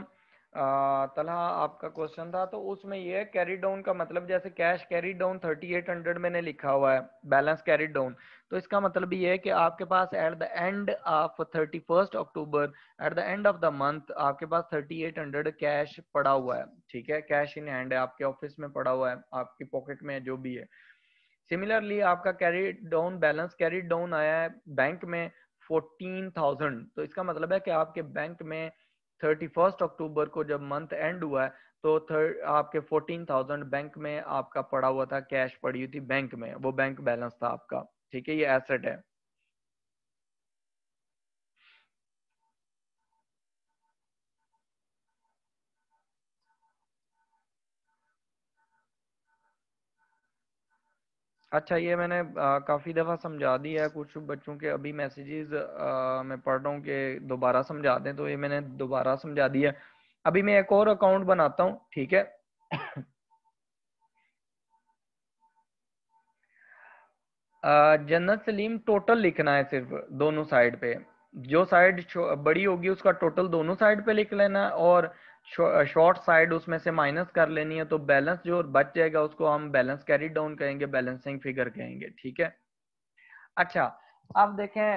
तला आपका क्वेश्चन था तो उसमें ये है कैरी डाउन का मतलब जैसे कैश कैरी डाउन 3800 मैंने लिखा हुआ है बैलेंस कैरी डाउन तो इसका मतलब ये है कि आपके पास at the end of first October at the end of the month आपके पास 3800 कैश पड़ा हुआ है ठीक है कैश इन हैंड है आपके ऑफिस में पड़ा हुआ है आपकी पॉकेट में जो भी है सिमिलरली आपका carry down balance carry down आया है बैंक में फोर्टीन थाउजेंड तो इसका मतलब है कि आपके बैंक में थर्टी फर्स्ट अक्टूबर को जब मंथ एंड हुआ है तो थर्ड आपके फोर्टीन थाउजेंड बैंक में आपका पड़ा हुआ था कैश पड़ी हुई थी बैंक में वो बैंक बैलेंस था आपका ठीक है ये एसेट है अच्छा ये मैंने काफ़ी दफ़ा समझा दिया है कुछ बच्चों के अभी मैसेजेस मैं पढ़ रहा हूँ कि दोबारा समझा दें तो ये मैंने दोबारा समझा दिया अभी मैं एक और अकाउंट बनाता हूँ ठीक है जन्नत सलीम टोटल लिखना है सिर्फ दोनों साइड पे जो साइड बड़ी होगी उसका टोटल दोनों साइड पे लिख लेना और शॉर्ट साइड उसमें से माइनस कर लेनी है तो बैलेंस जो बच जाएगा उसको हम बैलेंस कैरी डाउन कहेंगे बैलेंसिंग फिगर कहेंगे ठीक है अच्छा अब देखें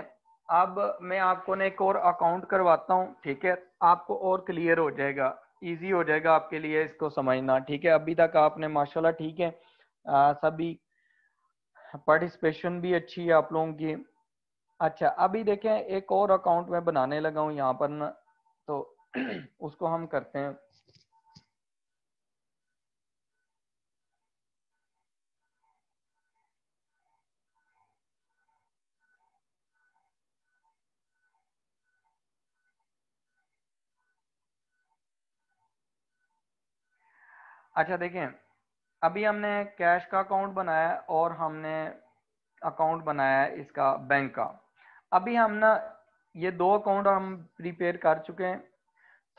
अब मैं आपको ने एक और अकाउंट करवाता हूँ ठीक है आपको और क्लियर हो जाएगा इजी हो जाएगा आपके लिए इसको समझना ठीक है अभी तक आपने माशाल्लाह ठीक है आ, सभी पार्टिसिपेशन भी अच्छी है आप लोगों की अच्छा अभी देखें एक और अकाउंट मैं बनाने लगा हूँ यहाँ पर ना तो उसको हम करते हैं अच्छा देखें अभी हमने कैश का अकाउंट बनाया और हमने अकाउंट बनाया है इसका बैंक का अभी हम ना ये दो अकाउंट हम प्रिपेयर कर चुके हैं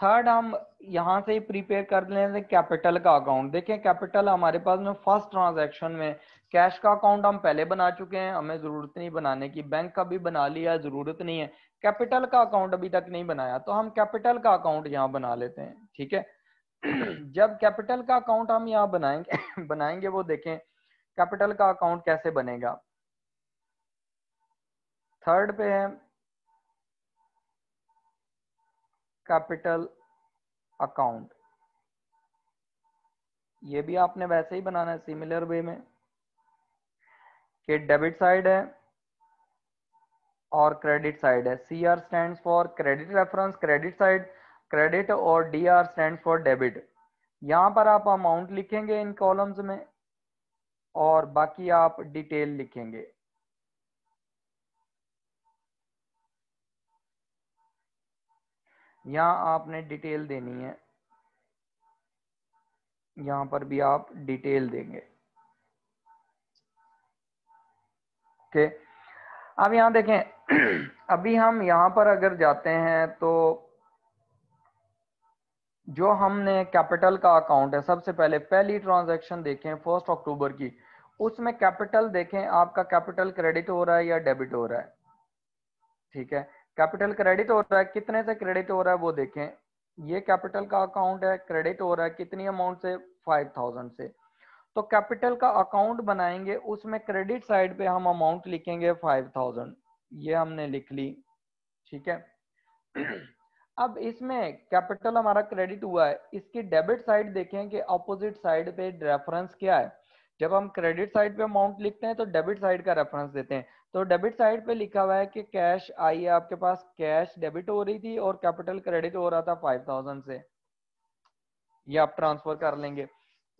थर्ड हम यहाँ से ही प्रिपेयर कर लेते हैं कैपिटल का अकाउंट देखें कैपिटल हमारे पास में फर्स्ट ट्रांजैक्शन में कैश का अकाउंट हम पहले बना चुके हैं हमें जरूरत नहीं बनाने की बैंक का भी बना लिया जरूरत नहीं है कैपिटल का अकाउंट अभी तक नहीं बनाया तो हम कैपिटल का अकाउंट यहाँ बना लेते हैं ठीक है जब कैपिटल का अकाउंट हम यहाँ बनाएंगे बनाएंगे वो देखें कैपिटल का अकाउंट कैसे बनेगा थर्ड पे है कैपिटल अकाउंट ये भी आपने वैसे ही बनाना है सिमिलर वे में कि डेबिट साइड है और क्रेडिट साइड है C R stand for credit reference credit side credit और D R stand for debit यहां पर आप अमाउंट लिखेंगे इन कॉलम्स में और बाकी आप डिटेल लिखेंगे यहाँ आपने डिटेल देनी है यहाँ पर भी आप डिटेल देंगे ओके अब यहाँ देखें अभी हम यहाँ पर अगर जाते हैं तो जो हमने कैपिटल का अकाउंट है सबसे पहले पहली ट्रांजैक्शन देखें फर्स्ट अक्टूबर की उसमें कैपिटल देखें आपका कैपिटल क्रेडिट हो रहा है या डेबिट हो रहा है ठीक है कैपिटल क्रेडिट हो रहा है कितने से क्रेडिट हो रहा है वो देखें ये कैपिटल का अकाउंट है क्रेडिट हो रहा है कितनी अमाउंट से फाइव थाउजेंड से तो कैपिटल का अकाउंट बनाएंगे उसमें क्रेडिट साइड पे हम अमाउंट लिखेंगे फाइव थाउजेंड ये हमने लिख ली ठीक है अब इसमें कैपिटल हमारा क्रेडिट हुआ है इसकी डेबिट साइड देखें कि अपोजिट साइड पे रेफरेंस क्या है जब हम क्रेडिट साइड पे अमाउंट लिखते हैं तो डेबिट साइड का रेफरेंस देते हैं तो डेबिट साइड पे लिखा हुआ है कि कैश आई है आपके पास कैश डेबिट हो रही थी और कैपिटल क्रेडिट हो रहा था फाइव थाउजेंड से ये आप ट्रांसफर कर लेंगे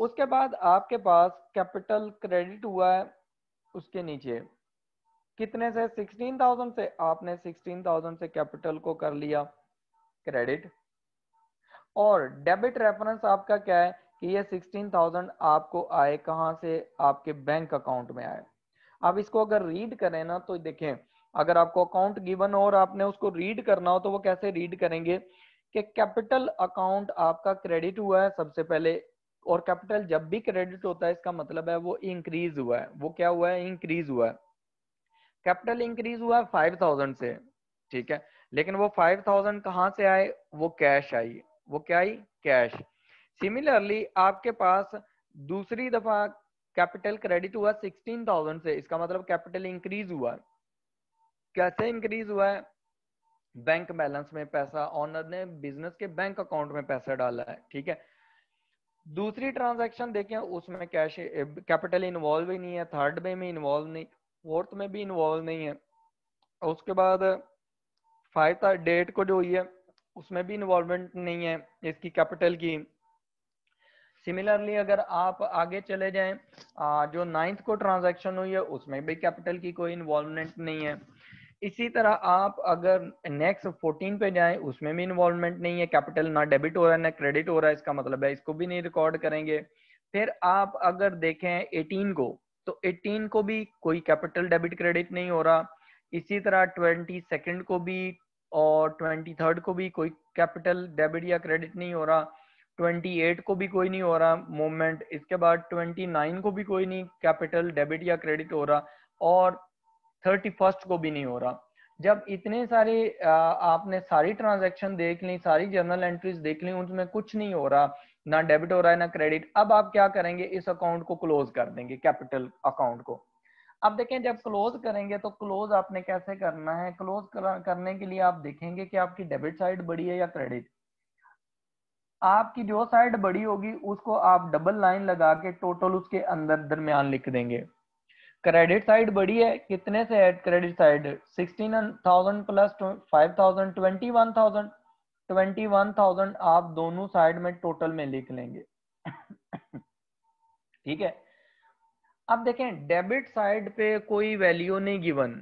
उसके बाद आपके पास कैपिटल क्रेडिट हुआ है उसके नीचे कितने से सिक्सटीन थाउजेंड से आपने सिक्सटीन थाउजेंड से कैपिटल को कर लिया क्रेडिट और डेबिट रेफरेंस आपका क्या है कि ये सिक्सटीन थाउजेंड आपको आए कहाँ से आपके बैंक अकाउंट में आए अब इसको अगर रीड करें ना तो देखें अगर आपको अकाउंट गिवन हो और आपने उसको रीड करना हो तो वो कैसे रीड करेंगे कि कैपिटल अकाउंट आपका क्रेडिट हुआ है सबसे पहले और कैपिटल जब भी क्रेडिट होता है इसका मतलब है वो इंक्रीज हुआ है वो क्या हुआ है इंक्रीज हुआ है कैपिटल इंक्रीज हुआ है फाइव थाउजेंड से ठीक है लेकिन वो फाइव थाउजेंड कहाँ से आए वो कैश आई वो क्या आई कैश सिमिलरली आपके पास दूसरी दफा कैपिटल क्रेडिट हुआ सिक्सटीन थाउजेंड से इसका मतलब कैपिटल इंक्रीज हुआ कैसे इंक्रीज हुआ है बैंक बैलेंस में पैसा ऑनर ने बिजनेस के बैंक अकाउंट में पैसा डाला है ठीक है दूसरी ट्रांजैक्शन देखें उसमें कैश कैपिटल इन्वॉल्व ही नहीं है थर्ड में भी इन्वॉल्व नहीं फोर्थ में भी इन्वॉल्व नहीं है उसके बाद फाइव डेट को जो हुई है उसमें भी इन्वॉल्वमेंट नहीं है इसकी कैपिटल की सिमिलरली अगर आप आगे चले जाएं जो नाइन्थ को ट्रांजैक्शन हुई है उसमें भी कैपिटल की कोई इन्वॉल्वमेंट नहीं है इसी तरह आप अगर नेक्स्ट फोर्टीन पे जाएं उसमें भी इन्वॉल्वमेंट नहीं है कैपिटल ना डेबिट हो रहा है ना क्रेडिट हो रहा है इसका मतलब है इसको भी नहीं रिकॉर्ड करेंगे फिर आप अगर देखें एटीन को तो एटीन को भी कोई कैपिटल डेबिट क्रेडिट नहीं हो रहा इसी तरह ट्वेंटी सेकेंड को भी और ट्वेंटी थर्ड को भी कोई कैपिटल डेबिट या क्रेडिट नहीं हो रहा 28 को भी कोई नहीं हो रहा मूवमेंट इसके बाद 29 को भी कोई नहीं कैपिटल डेबिट या क्रेडिट हो रहा और 31 को भी नहीं हो रहा जब इतने सारे आपने सारी ट्रांजैक्शन देख ली सारी जर्नल एंट्रीज देख ली उनमें कुछ नहीं हो रहा ना डेबिट हो रहा है ना क्रेडिट अब आप क्या करेंगे इस अकाउंट को क्लोज कर देंगे कैपिटल अकाउंट को अब देखें जब क्लोज करेंगे तो क्लोज आपने कैसे करना है क्लोज करने के लिए आप देखेंगे कि आपकी डेबिट साइड बड़ी है या क्रेडिट आपकी जो साइड बड़ी होगी उसको आप डबल लाइन लगा के टोटल उसके अंदर दरमियान लिख देंगे क्रेडिट साइड बड़ी है कितने से है credit side sixteen thousand plus five thousand twenty one thousand twenty one thousand आप दोनों साइड में टोटल में लिख लेंगे ठीक है अब देखें डेबिट साइड पे कोई वैल्यू नहीं गिवन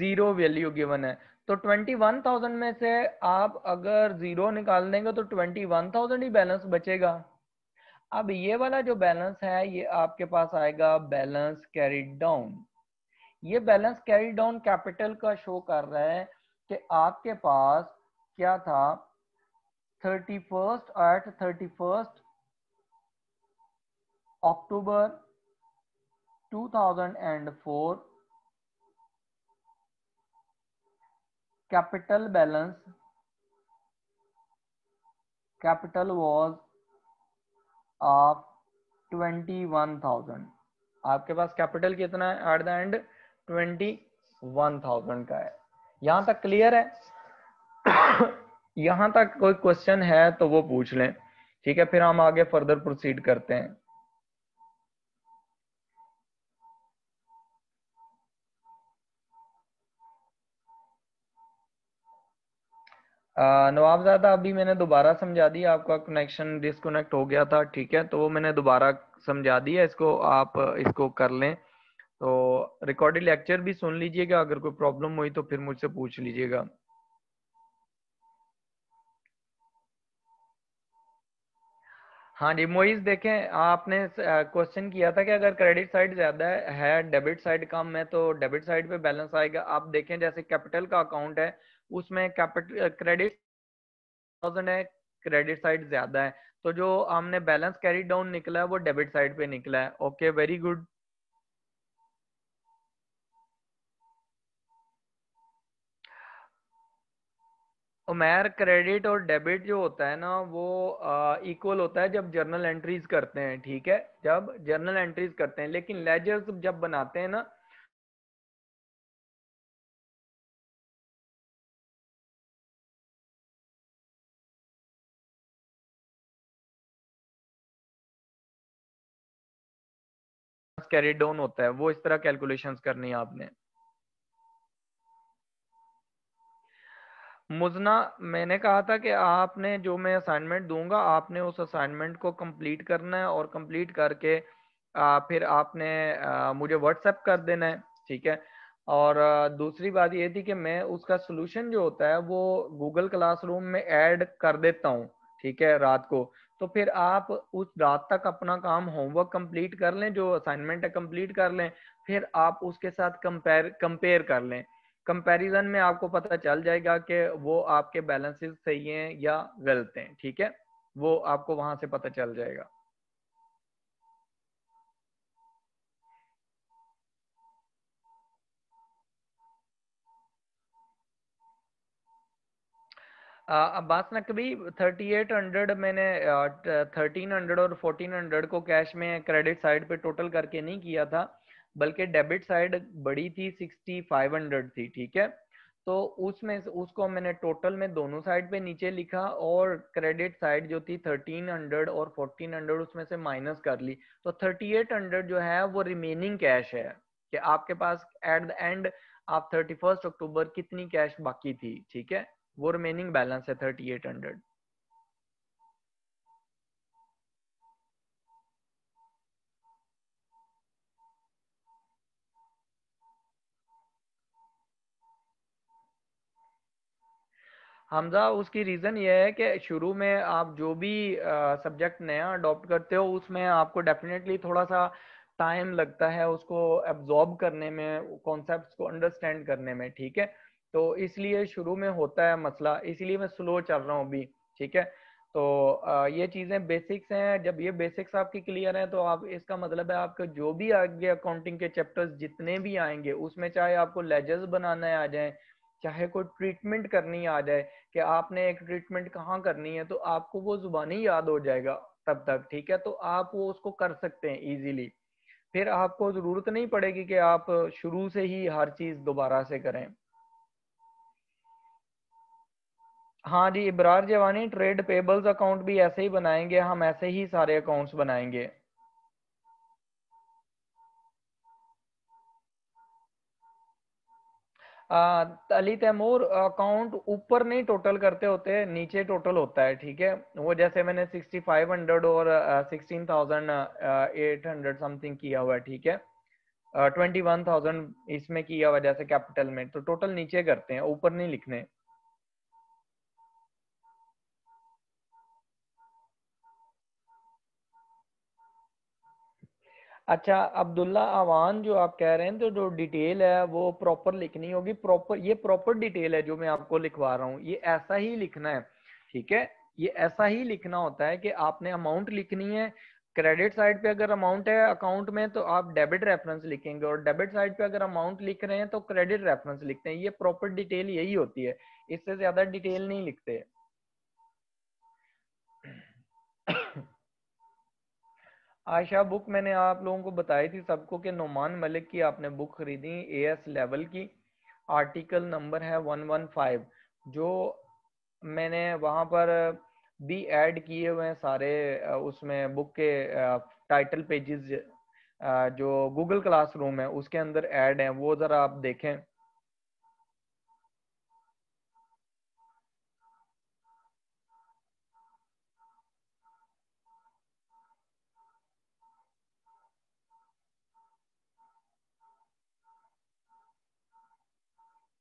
जीरो वैल्यू गिवन है तो 21,000 में से आप अगर जीरो निकाल देंगे तो 21,000 ही बैलेंस बचेगा अब ये वाला जो बैलेंस है ये आपके पास आएगा बैलेंस कैरी डाउन ये बैलेंस कैरी डाउन कैपिटल का शो कर रहा है कि आपके पास क्या था thirty first at thirty first October four capital balance capital was of 21000 आपके पास कैपिटल कितना है एट द एंड 21000 का है यहां तक क्लियर है यहां तक कोई क्वेश्चन है तो वो पूछ लें ठीक है फिर हम आगे फर्दर प्रोसीड करते हैं नवाबजादा अभी मैंने दोबारा समझा दिया आपका कनेक्शन डिसकनेक्ट हो गया था ठीक है तो वो मैंने दोबारा समझा दिया इसको आप इसको कर लें तो रिकॉर्डेड लेक्चर भी सुन लीजिएगा अगर कोई प्रॉब्लम हुई तो फिर मुझसे पूछ लीजिएगा हाँ जी मोइज देखें आपने क्वेश्चन किया था कि अगर क्रेडिट साइड ज़्यादा है डेबिट साइड कम है तो डेबिट साइड पे बैलेंस आएगा आप देखें जैसे कैपिटल का अकाउंट है उसमें कैपिटल क्रेडिट थाउजेंड है क्रेडिट साइड ज्यादा है तो जो हमने बैलेंस कैरी डाउन निकला है वो डेबिट साइड पे निकला है okay very good Umer credit और डेबिट जो होता है ना वो इक्वल होता है जब जर्नल एंट्रीज करते हैं ठीक है जब जर्नल एंट्रीज करते हैं लेकिन लेजर्स जब बनाते हैं ना पास कैरिड डाउन होता है वो इस तरह कैलकुलेशन करनी है आपने मुजना मैंने कहा था कि आपने जो मैं असाइनमेंट दूंगा आपने उस असाइनमेंट को कंप्लीट करना है और कंप्लीट करके आ, फिर आपने आ, मुझे व्हाट्सएप कर देना है ठीक है और आ, दूसरी बात ये थी कि मैं उसका सोल्यूशन जो होता है वो गूगल क्लासरूम में ऐड कर देता हूँ ठीक है रात को तो फिर आप उस रात तक अपना काम होमवर्क कंप्लीट कर लें जो असाइनमेंट है कंप्लीट कर लें फिर आप उसके साथ कंपेयर कंपेयर कर लें कंपैरिजन में आपको पता चल जाएगा कि वो आपके बैलेंसेस सही हैं या गलत हैं ठीक है वो आपको वहां से पता चल जाएगा अब्बास कभी थर्टी एट हंड्रेड मैंने थर्टीन हंड्रेड और फोर्टीन हंड्रेड को कैश में क्रेडिट साइड पे टोटल करके नहीं किया था बल्कि डेबिट साइड बड़ी थी सिक्सटी फाइव हंड्रेड थी ठीक है तो उसमें उसको मैंने टोटल में दोनों साइड पे नीचे लिखा और क्रेडिट साइड जो थी थर्टीन हंड्रेड और फोर्टीन हंड्रेड उसमें से माइनस कर ली तो थर्टी एट हंड्रेड जो है वो रिमेनिंग कैश है कि आपके पास at the end of thirty first October कितनी कैश बाकी थी ठीक है वो रिमेनिंग बैलेंस है थर्टी एट हंड्रेड हमजा उसकी रीज़न ये है कि शुरू में आप जो भी सब्जेक्ट नया अडॉप्ट करते हो उसमें आपको डेफिनेटली थोड़ा सा टाइम लगता है उसको एब्जॉर्ब करने में कॉन्सेप्ट को अंडरस्टैंड करने में ठीक है तो इसलिए शुरू में होता है मसला इसलिए मैं स्लो चल रहा हूँ अभी ठीक है तो ये चीज़ें बेसिक्स हैं जब ये बेसिक्स आपकी क्लियर हैं तो आप इसका मतलब है आपके जो भी आगे अकाउंटिंग के चैप्टर्स जितने भी आएंगे उसमें चाहे आपको लेजर्स बनाने आ जाए चाहे कोई ट्रीटमेंट करनी आ जाए कि आपने एक ट्रीटमेंट कहाँ करनी है तो आपको वो जुबानी याद हो जाएगा तब तक ठीक है तो आप वो उसको कर सकते हैं ईजीली फिर आपको ज़रूरत नहीं पड़ेगी कि आप शुरू से ही हर चीज़ दोबारा से करें हाँ जी इब्रार जवानी ट्रेड पेबल्स अकाउंट भी ऐसे ही बनाएंगे हम ऐसे ही सारे अकाउंट्स बनाएंगे आ, अली तैमूर अकाउंट ऊपर नहीं टोटल करते होते नीचे टोटल होता है ठीक है वो जैसे मैंने 6500 और sixteen thousand eight hundred something किया हुआ है ठीक है ट्वेंटी वन थाउजेंड इसमें किया हुआ जैसे कैपिटल में तो टोटल नीचे करते हैं ऊपर नहीं लिखने अच्छा अब्दुल्ला अवान जो आप कह रहे हैं तो जो डिटेल है वो प्रॉपर लिखनी होगी प्रॉपर ये प्रॉपर डिटेल है जो मैं आपको लिखवा रहा हूँ ये ऐसा ही लिखना है ठीक है ये ऐसा ही लिखना होता है कि आपने अमाउंट लिखनी है क्रेडिट साइड पे अगर अमाउंट है अकाउंट में तो आप डेबिट रेफरेंस लिखेंगे और डेबिट साइड पे अगर अमाउंट लिख रहे हैं तो क्रेडिट रेफरेंस लिखते हैं ये प्रॉपर डिटेल यही होती है इससे ज्यादा डिटेल नहीं लिखते आयशा बुक मैंने आप लोगों को बताई थी सबको कि नुमान मलिक की आपने बुक खरीदी ए एस लेवल की आर्टिकल नंबर है वन वन फाइव जो मैंने वहाँ पर भी ऐड किए हुए हैं सारे उसमें बुक के टाइटल पेजेस जो गूगल क्लासरूम है उसके अंदर ऐड हैं वो ज़रा आप देखें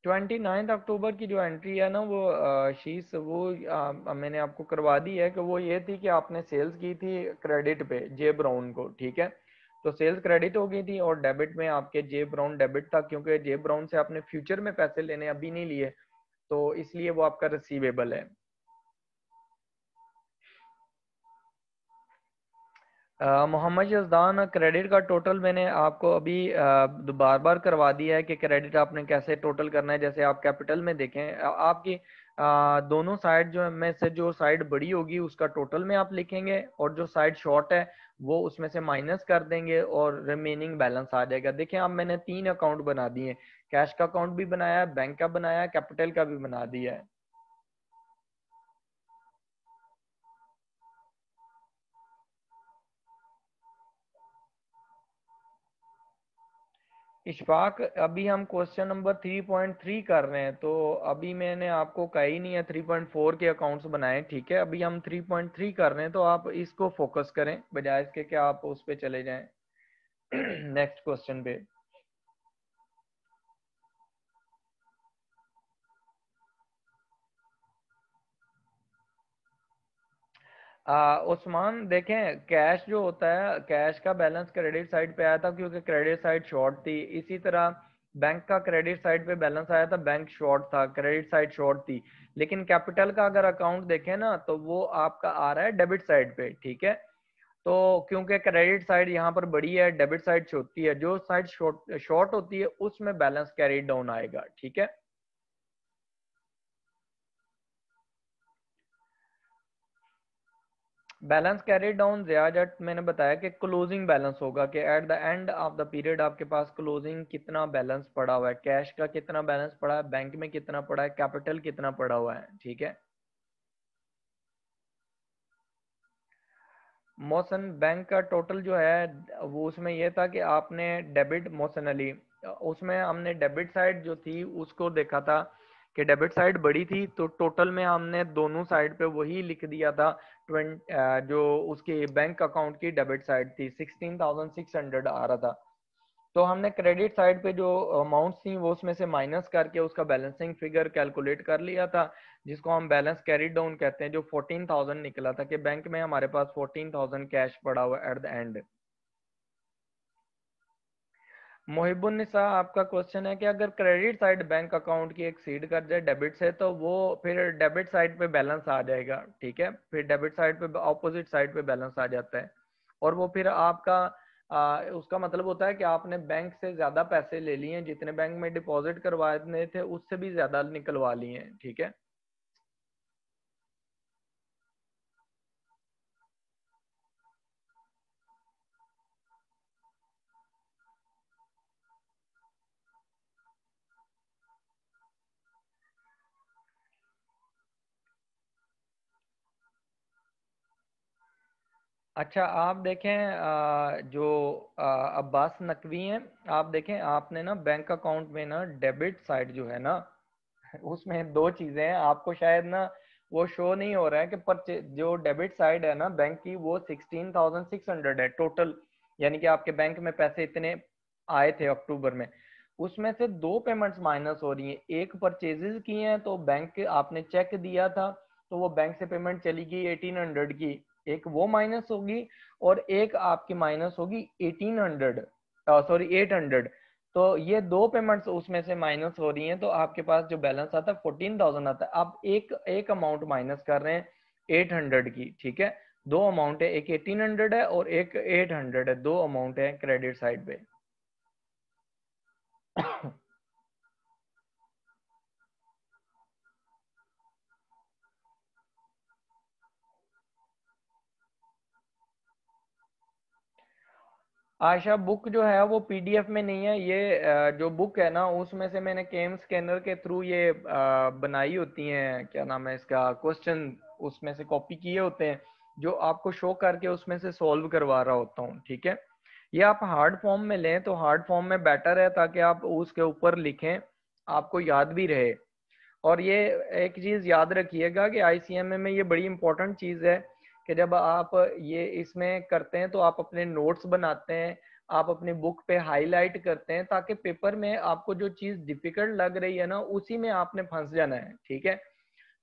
ट्वेंटी नाइन्थ अक्टूबर की जो एंट्री है ना वो शीश वो आ, मैंने आपको करवा दी है कि वो ये थी कि आपने सेल्स की थी क्रेडिट पे जे ब्राउन को ठीक है तो सेल्स क्रेडिट हो गई थी और डेबिट में आपके जे ब्राउन डेबिट था क्योंकि जे ब्राउन से आपने फ्यूचर में पैसे लेने अभी नहीं लिए तो इसलिए वो आपका रिसीवेबल है मोहम्मद यजदान क्रेडिट का टोटल मैंने आपको अभी बार बार करवा दिया है कि क्रेडिट आपने कैसे टोटल करना है जैसे आप कैपिटल में देखें आपकी आ, दोनों साइड जो में से जो साइड बड़ी होगी उसका टोटल में आप लिखेंगे और जो साइड शॉर्ट है वो उसमें से माइनस कर देंगे और रिमेनिंग बैलेंस आ जाएगा देखें आप मैंने तीन अकाउंट बना दिए कैश का अकाउंट भी बनाया बैंक का बनाया कैपिटल का भी बना दिया है इशफाक अभी हम क्वेश्चन नंबर 3.3 कर रहे हैं तो अभी मैंने आपको कहा ही नहीं है 3.4 के अकाउंट्स बनाए ठीक है अभी हम 3.3 कर रहे हैं तो आप इसको फोकस करें बजाय इसके कि आप उस पर चले जाएं नेक्स्ट क्वेश्चन पे उस्मान देखें कैश जो होता है कैश का बैलेंस क्रेडिट साइड पे आया था क्योंकि क्रेडिट साइड शॉर्ट थी इसी तरह बैंक का क्रेडिट साइड पे बैलेंस आया था बैंक शॉर्ट था क्रेडिट साइड शॉर्ट थी लेकिन कैपिटल का अगर अकाउंट देखें ना तो वो आपका आ रहा है डेबिट साइड पे ठीक है तो क्योंकि क्रेडिट साइड यहाँ पर बड़ी है डेबिट साइड छोटी है जो साइड शॉर्ट शॉर्ट होती है उसमें बैलेंस कैरी डाउन आएगा ठीक है balance carry down Zia Jatt मैंने बताया कि क्लोजिंग बैलेंस होगा कि at the end of the period आपके पास क्लोजिंग कितना बैलेंस पड़ा हुआ है कैश का कितना बैलेंस पड़ा है बैंक में कितना पड़ा है कैपिटल कितना पड़ा हुआ है ठीक है मोसन बैंक का टोटल जो है वो उसमें यह था कि आपने डेबिट मोसन अली उसमें हमने डेबिट साइड जो थी उसको देखा था कि डेबिट साइड बड़ी थी तो टोटल में हमने दोनों साइड पे वही लिख दिया था जो उसके बैंक अकाउंट की डेबिट साइड थी 16,600 आ रहा था तो हमने क्रेडिट साइड पे जो अमाउंट थी वो उसमें से माइनस करके उसका बैलेंसिंग फिगर कैलकुलेट कर लिया था जिसको हम बैलेंस कैरी डाउन कहते हैं जो 14,000 निकला था कि बैंक में हमारे पास 14,000 कैश पड़ा हुआ एट द एंड मोहिबुलनिसा आपका क्वेश्चन है कि अगर क्रेडिट साइड बैंक अकाउंट की एक सीड कर जाए डेबिट से तो वो फिर डेबिट साइड पे बैलेंस आ जाएगा ठीक है फिर डेबिट साइड पे ऑपोजिट साइड पे बैलेंस आ जाता है और वो फिर आपका आ, उसका मतलब होता है कि आपने बैंक से ज़्यादा पैसे ले लिए जितने बैंक में डिपॉजिट करवाने थे उससे भी ज़्यादा निकलवा लिए ठीक है अच्छा आप देखें जो अब्बास नकवी हैं आप देखें आपने ना बैंक अकाउंट में ना डेबिट साइड जो है ना उसमें दो चीजें हैं आपको शायद ना वो शो नहीं हो रहा है कि पर जो डेबिट साइड है ना बैंक की वो सिक्सटीन थाउजेंड सिक्स हंड्रेड है टोटल यानी कि आपके बैंक में पैसे इतने आए थे अक्टूबर में उसमें से दो पेमेंट्स माइनस हो रही है एक परचेजेज की हैं तो बैंक आपने चेक दिया था तो वो बैंक से पेमेंट चली गई एटीन हंड्रेड की एक वो माइनस होगी और एक आपकी माइनस होगी eighteen hundred sorry eight hundred तो ये दो पेमेंट्स उसमें से माइनस हो रही हैं तो आपके पास जो बैलेंस आता है फोर्टीन थाउजेंड आता है आप एक एक अमाउंट माइनस कर रहे हैं एट हंड्रेड की ठीक है दो अमाउंट है एक एटीन हंड्रेड है और एक एट हंड्रेड है दो अमाउंट है क्रेडिट साइड पे आशा बुक जो है वो पीडीएफ में नहीं है ये जो बुक है ना उसमें से मैंने केम स्कैनर के थ्रू ये बनाई होती हैं क्या नाम है इसका क्वेश्चन उसमें से कॉपी किए होते हैं जो आपको शो करके उसमें से सॉल्व करवा रहा होता हूँ ठीक है ये आप हार्ड फॉर्म में लें तो हार्ड फॉर्म में बेटर है ताकि आप उसके ऊपर लिखें आपको याद भी रहे और ये एक चीज़ याद रखिएगा कि आई में ये बड़ी इंपॉर्टेंट चीज़ है कि जब आप ये इसमें करते हैं तो आप अपने नोट्स बनाते हैं आप अपनी बुक पे हाईलाइट करते हैं ताकि पेपर में आपको जो चीज डिफिकल्ट लग रही है ना उसी में आपने फंस जाना है ठीक है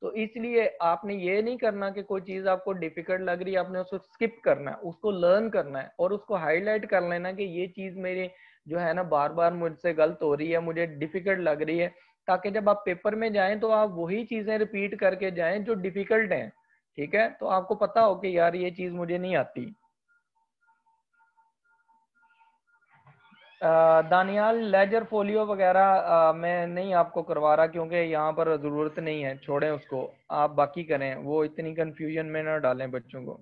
तो इसलिए आपने ये नहीं करना कि कोई चीज आपको डिफिकल्ट लग रही है आपने उसको स्किप करना है उसको लर्न करना है और उसको हाईलाइट कर लेना कि ये चीज मेरी जो है ना बार बार मुझसे गलत हो रही है मुझे डिफिकल्ट लग रही है ताकि जब आप पेपर में जाएं तो आप वही चीजें रिपीट करके जाएं जो डिफिकल्ट हैं ठीक है तो आपको पता हो कि यार ये चीज मुझे नहीं आती दानियाल लेजर फोलियो वगैरह मैं नहीं आपको करवा रहा क्योंकि यहाँ पर ज़रूरत नहीं है छोड़ें उसको आप बाकी करें वो इतनी कंफ्यूजन में ना डालें बच्चों को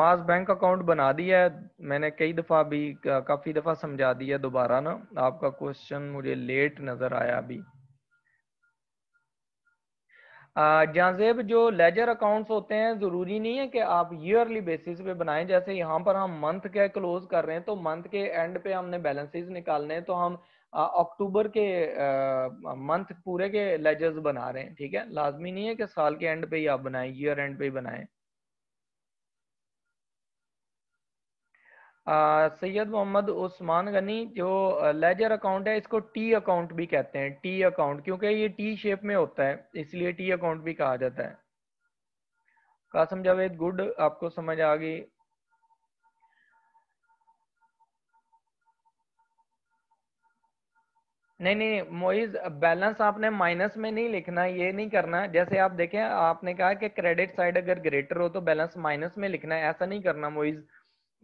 मास बैंक अकाउंट बना दिया है मैंने कई दफ़ा भी काफ़ी दफ़ा समझा दिया दोबारा ना आपका क्वेश्चन मुझे लेट नज़र आया अभी जहाजेब जो लेजर अकाउंट्स होते हैं ज़रूरी नहीं है कि आप ईयरली बेसिस पे बनाएं जैसे यहाँ पर हम मंथ के क्लोज कर रहे हैं तो मंथ के एंड पे हमने बैलेंसेस निकालने हैं तो हम अक्टूबर के मंथ पूरे के लेजर्स बना रहे हैं ठीक है लाजमी नहीं है कि साल के एंड पे ही आप बनाएं ईयर एंड पे ही बनाएं सैयद मोहम्मद उस्मान गनी जो लेजर अकाउंट है इसको टी अकाउंट भी कहते हैं टी अकाउंट क्योंकि ये टी शेप में होता है इसलिए टी अकाउंट भी कहा जाता है कासम जावेद गुड आपको समझ आ गई नहीं नहीं मोइज बैलेंस आपने माइनस में नहीं लिखना ये नहीं करना जैसे आप देखें आपने कहा कि क्रेडिट साइड अगर ग्रेटर हो तो बैलेंस माइनस में लिखना है ऐसा नहीं करना मोइज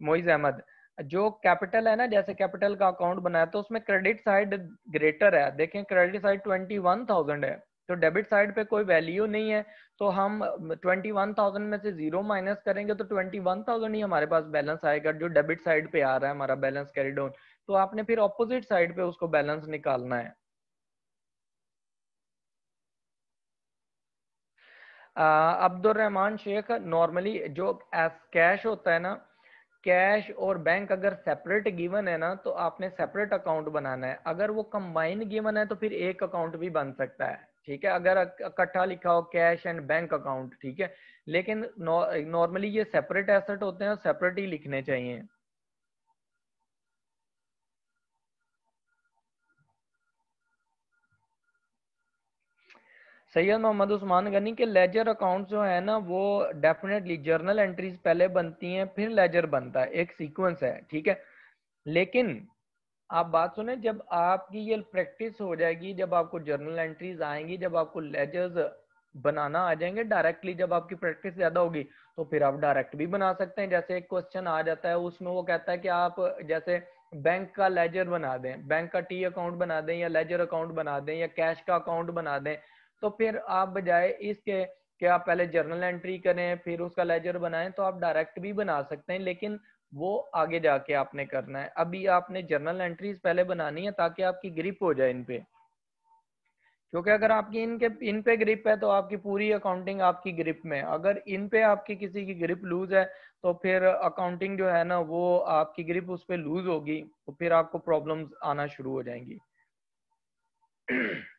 मोइज अहमद जो कैपिटल है ना जैसे कैपिटल का अकाउंट बनाया तो उसमें क्रेडिट साइड ग्रेटर है देखें credit side twenty one thousand है तो डेबिट साइड पे कोई वैल्यू नहीं है तो हम ट्वेंटी वन थाउजेंड में से जीरो माइनस करेंगे तो ट्वेंटी वन थाउजेंड ही हमारे पास बैलेंस आएगा जो डेबिट साइड पे आ रहा है हमारा बैलेंस कैरी डाउन तो आपने फिर ऑपोजिट साइड पे उसको बैलेंस निकालना है अब्दुलरहमान शेख नॉर्मली जो एस कैश होता है ना कैश और बैंक अगर सेपरेट गिवन है ना तो आपने सेपरेट अकाउंट बनाना है अगर वो कंबाइन गिवन है तो फिर एक अकाउंट भी बन सकता है ठीक है अगर इकट्ठा लिखा हो कैश एंड बैंक अकाउंट ठीक है लेकिन नॉर्मली नौ, ये सेपरेट एसेट होते हैं और सेपरेट ही लिखने चाहिए सैयद मोहम्मद उस्मान गनी के लेजर अकाउंट जो है ना वो डेफिनेटली जर्नल एंट्रीज पहले बनती हैं फिर लेजर बनता है एक सीक्वेंस है ठीक है लेकिन आप बात सुने जब आपकी ये प्रैक्टिस हो जाएगी जब आपको जर्नल एंट्रीज आएंगी जब आपको लेजर्स बनाना आ जाएंगे डायरेक्टली जब आपकी प्रैक्टिस ज्यादा होगी तो फिर आप डायरेक्ट भी बना सकते हैं जैसे एक क्वेश्चन आ जाता है उसमें वो कहता है कि आप जैसे बैंक का लेजर बना दें बैंक का टी अकाउंट बना दें या लेजर अकाउंट बना दें या कैश का अकाउंट बना दें तो फिर आप बजाय इसके कि आप पहले जर्नल एंट्री करें फिर उसका लेजर बनाएं तो आप डायरेक्ट भी बना सकते हैं लेकिन वो आगे जाके आपने करना है अभी आपने जर्नल एंट्रीज पहले बनानी है ताकि आपकी ग्रिप हो जाए इन पे क्योंकि अगर आपकी इनके इन पे ग्रिप है तो आपकी पूरी अकाउंटिंग आपकी ग्रिप में अगर इन पे आपकी किसी की ग्रिप लूज है तो फिर अकाउंटिंग जो है ना वो आपकी ग्रिप उस पर लूज होगी तो फिर आपको प्रॉब्लम्स आना शुरू हो जाएंगी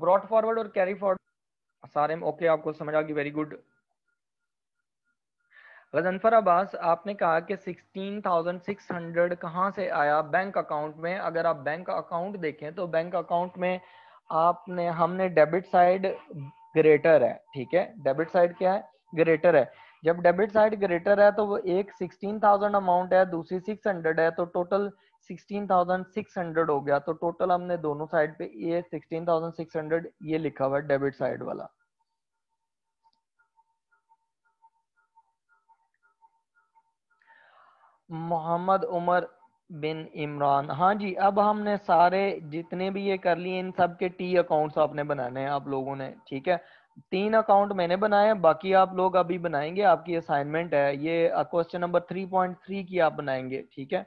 ब्रॉड फॉरवर्ड और कैरी फॉरवर्ड सारे में ओके आपको समझ आ गई वेरी गुड गजनफर अब्बास आपने कहा कि 16,600 कहां से आया बैंक अकाउंट में अगर आप बैंक अकाउंट देखें तो बैंक अकाउंट में आपने हमने डेबिट साइड ग्रेटर है ठीक है डेबिट साइड क्या है ग्रेटर है जब डेबिट साइड ग्रेटर है तो वो एक 16,000 अमाउंट है दूसरी 600 है तो टोटल 16,600 हो गया तो टोटल हमने दोनों साइड पे ये 16,600 ये लिखा हुआ है डेबिट साइड वाला मोहम्मद उमर बिन इमरान हाँ जी अब हमने सारे जितने भी ये कर लिए इन सब के टी अकाउंट्स आपने बनाने हैं आप लोगों ने ठीक है तीन अकाउंट मैंने बनाए हैं बाकी आप लोग अभी बनाएंगे आपकी असाइनमेंट है ये question number three point three की आप बनाएंगे ठीक है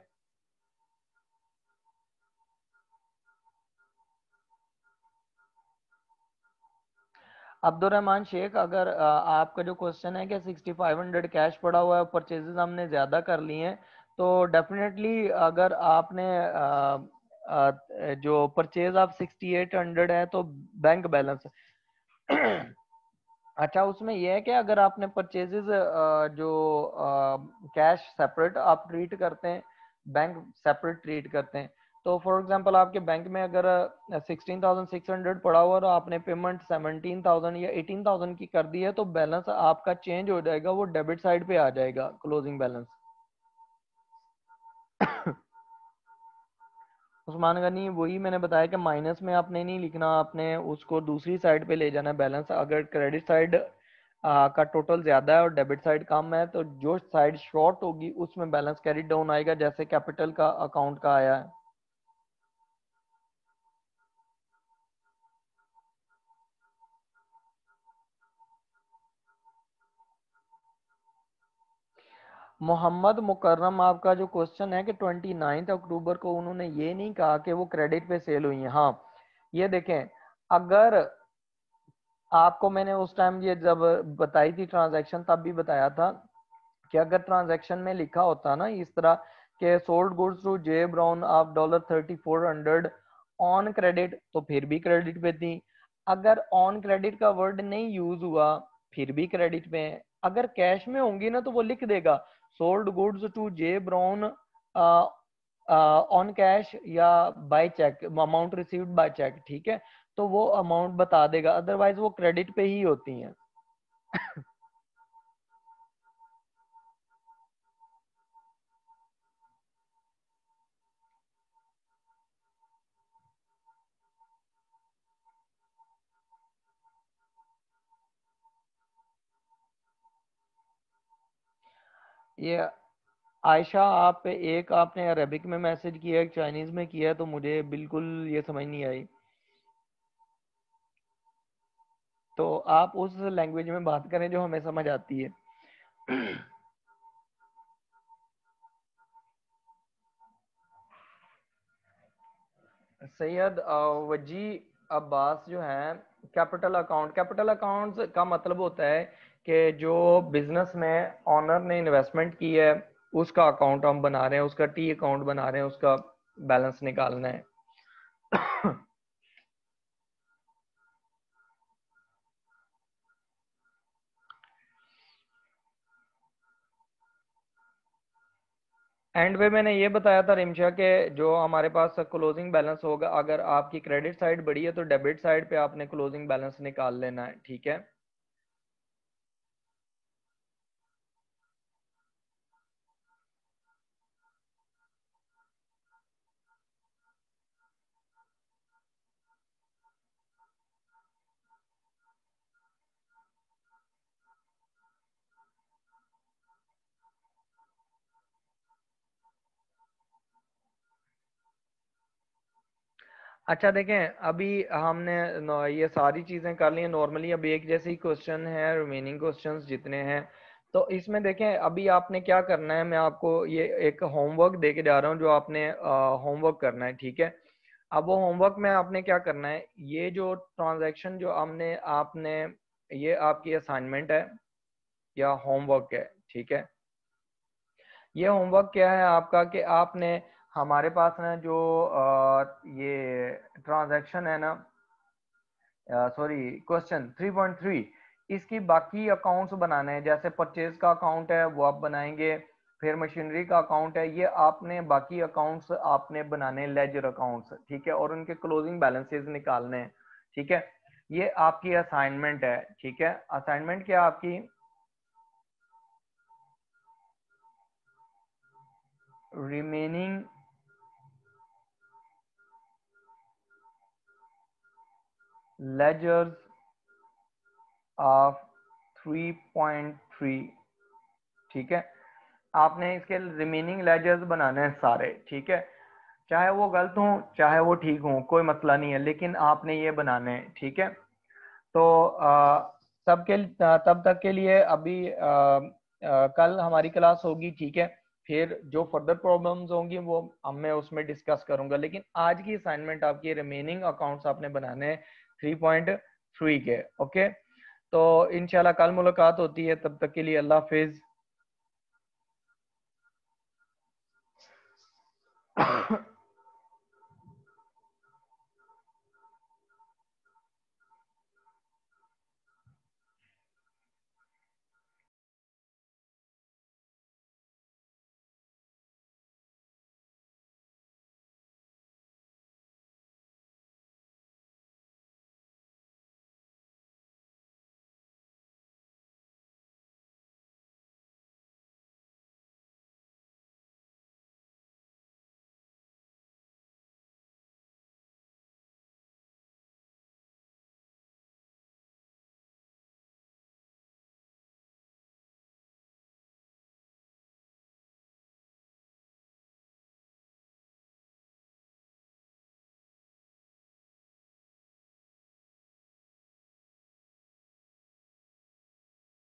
अब्दुलरहमान शेख अगर आपका जो क्वेश्चन है कि 6500 कैश पड़ा हुआ है परचेजेज हमने ज़्यादा कर लिए हैं तो डेफिनेटली अगर आपने जो परचेज आप 6800 तो है तो बैंक बैलेंस अच्छा उसमें यह है कि अगर आपने परचेजेज जो कैश सेपरेट आप ट्रीट करते हैं बैंक सेपरेट ट्रीट करते हैं तो फॉर एग्जांपल आपके बैंक में अगर 16,600 पड़ा हुआ और आपने पेमेंट 17,000 या 18,000 की कर दी है तो बैलेंस आपका चेंज हो जाएगा वो डेबिट साइड पे आ जाएगा क्लोजिंग बैलेंस उस्मान गनी वही मैंने बताया कि माइनस में आपने नहीं लिखना आपने उसको दूसरी साइड पे ले जाना है बैलेंस अगर क्रेडिट साइड का टोटल ज़्यादा है और डेबिट साइड कम है तो जो साइड शॉर्ट होगी उसमें बैलेंस कैरी डाउन आएगा जैसे कैपिटल का अकाउंट का आया है मोहम्मद मुकर्रम आपका जो क्वेश्चन है कि ट्वेंटी नाइन्थ अक्टूबर को उन्होंने ये नहीं कहा कि वो क्रेडिट पे सेल हुई है हाँ ये देखें अगर आपको मैंने उस टाइम ये जब बताई थी ट्रांजैक्शन तब भी बताया था कि अगर ट्रांजैक्शन में लिखा होता ना इस तरह के sold goods to J Brown of dollar thirty four hundred on credit तो फिर भी क्रेडिट पे थी अगर ऑन क्रेडिट का वर्ड नहीं यूज हुआ फिर भी क्रेडिट पे अगर कैश में होंगी ना तो वो लिख देगा sold goods to J Brown on cash या by cheque amount received by cheque ठीक है तो वो अमाउंट बता देगा अदरवाइज वो क्रेडिट पे ही होती हैं ये आयशा आप एक आपने अरबिक में मैसेज किया एक चाइनीज में किया तो मुझे बिल्कुल ये समझ नहीं आई तो आप उस लैंग्वेज में बात करें जो हमें समझ आती है सैयद वजी अब्बास जो है कैपिटल अकाउंट कैपिटल अकाउंट्स का मतलब होता है कि जो बिजनेस में ऑनर ने इन्वेस्टमेंट की है उसका अकाउंट हम बना रहे हैं उसका टी अकाउंट बना रहे हैं उसका बैलेंस निकालना है एंड पे मैंने ये बताया था रिमशा के जो हमारे पास क्लोजिंग बैलेंस होगा अगर आपकी क्रेडिट साइड बड़ी है तो डेबिट साइड पे आपने क्लोजिंग बैलेंस निकाल लेना है ठीक है अच्छा देखें अभी हमने ये सारी चीज़ें कर ली हैं नॉर्मली अभी एक जैसे ही क्वेश्चन है रिमेनिंग क्वेश्चंस जितने हैं तो इसमें देखें अभी आपने क्या करना है मैं आपको ये एक होमवर्क दे के जा रहा हूँ जो आपने होमवर्क करना है ठीक है अब वो होमवर्क में आपने क्या करना है ये जो ट्रांजेक्शन जो हमने आपने ये आपकी असाइनमेंट है या होमवर्क है ठीक है ये होमवर्क क्या है आपका कि आपने हमारे पास ना जो ये ट्रांजैक्शन है ना सॉरी क्वेश्चन 3.3 इसकी बाकी अकाउंट्स बनाने हैं जैसे परचेज का अकाउंट है वो आप बनाएंगे फिर मशीनरी का अकाउंट है ये आपने बाकी अकाउंट्स आपने बनाने लेजर अकाउंट्स ठीक है और उनके क्लोजिंग बैलेंसेस निकालने हैं ठीक है ये आपकी असाइनमेंट है ठीक है असाइनमेंट क्या आपकी रिमेनिंग ledgers of 3.3 ठीक है आपने इसके रिमेनिंग लेजर्स बनाने हैं सारे ठीक है चाहे वो गलत हों चाहे वो ठीक हों कोई मसला नहीं है लेकिन आपने ये बनाने हैं ठीक है तो तब के तब तक के लिए अभी आ, आ, कल हमारी क्लास होगी ठीक है फिर जो फर्दर प्रॉब्लम्स होंगी वो अब मैं उसमें डिस्कस करूंगा लेकिन आज की असाइनमेंट आपकी रिमेनिंग अकाउंट्स आपने बनाने हैं थ्री पॉइंट थ्री के ओके तो इनशाला कल मुलाकात होती है तब तक के लिए अल्लाह हाफिज़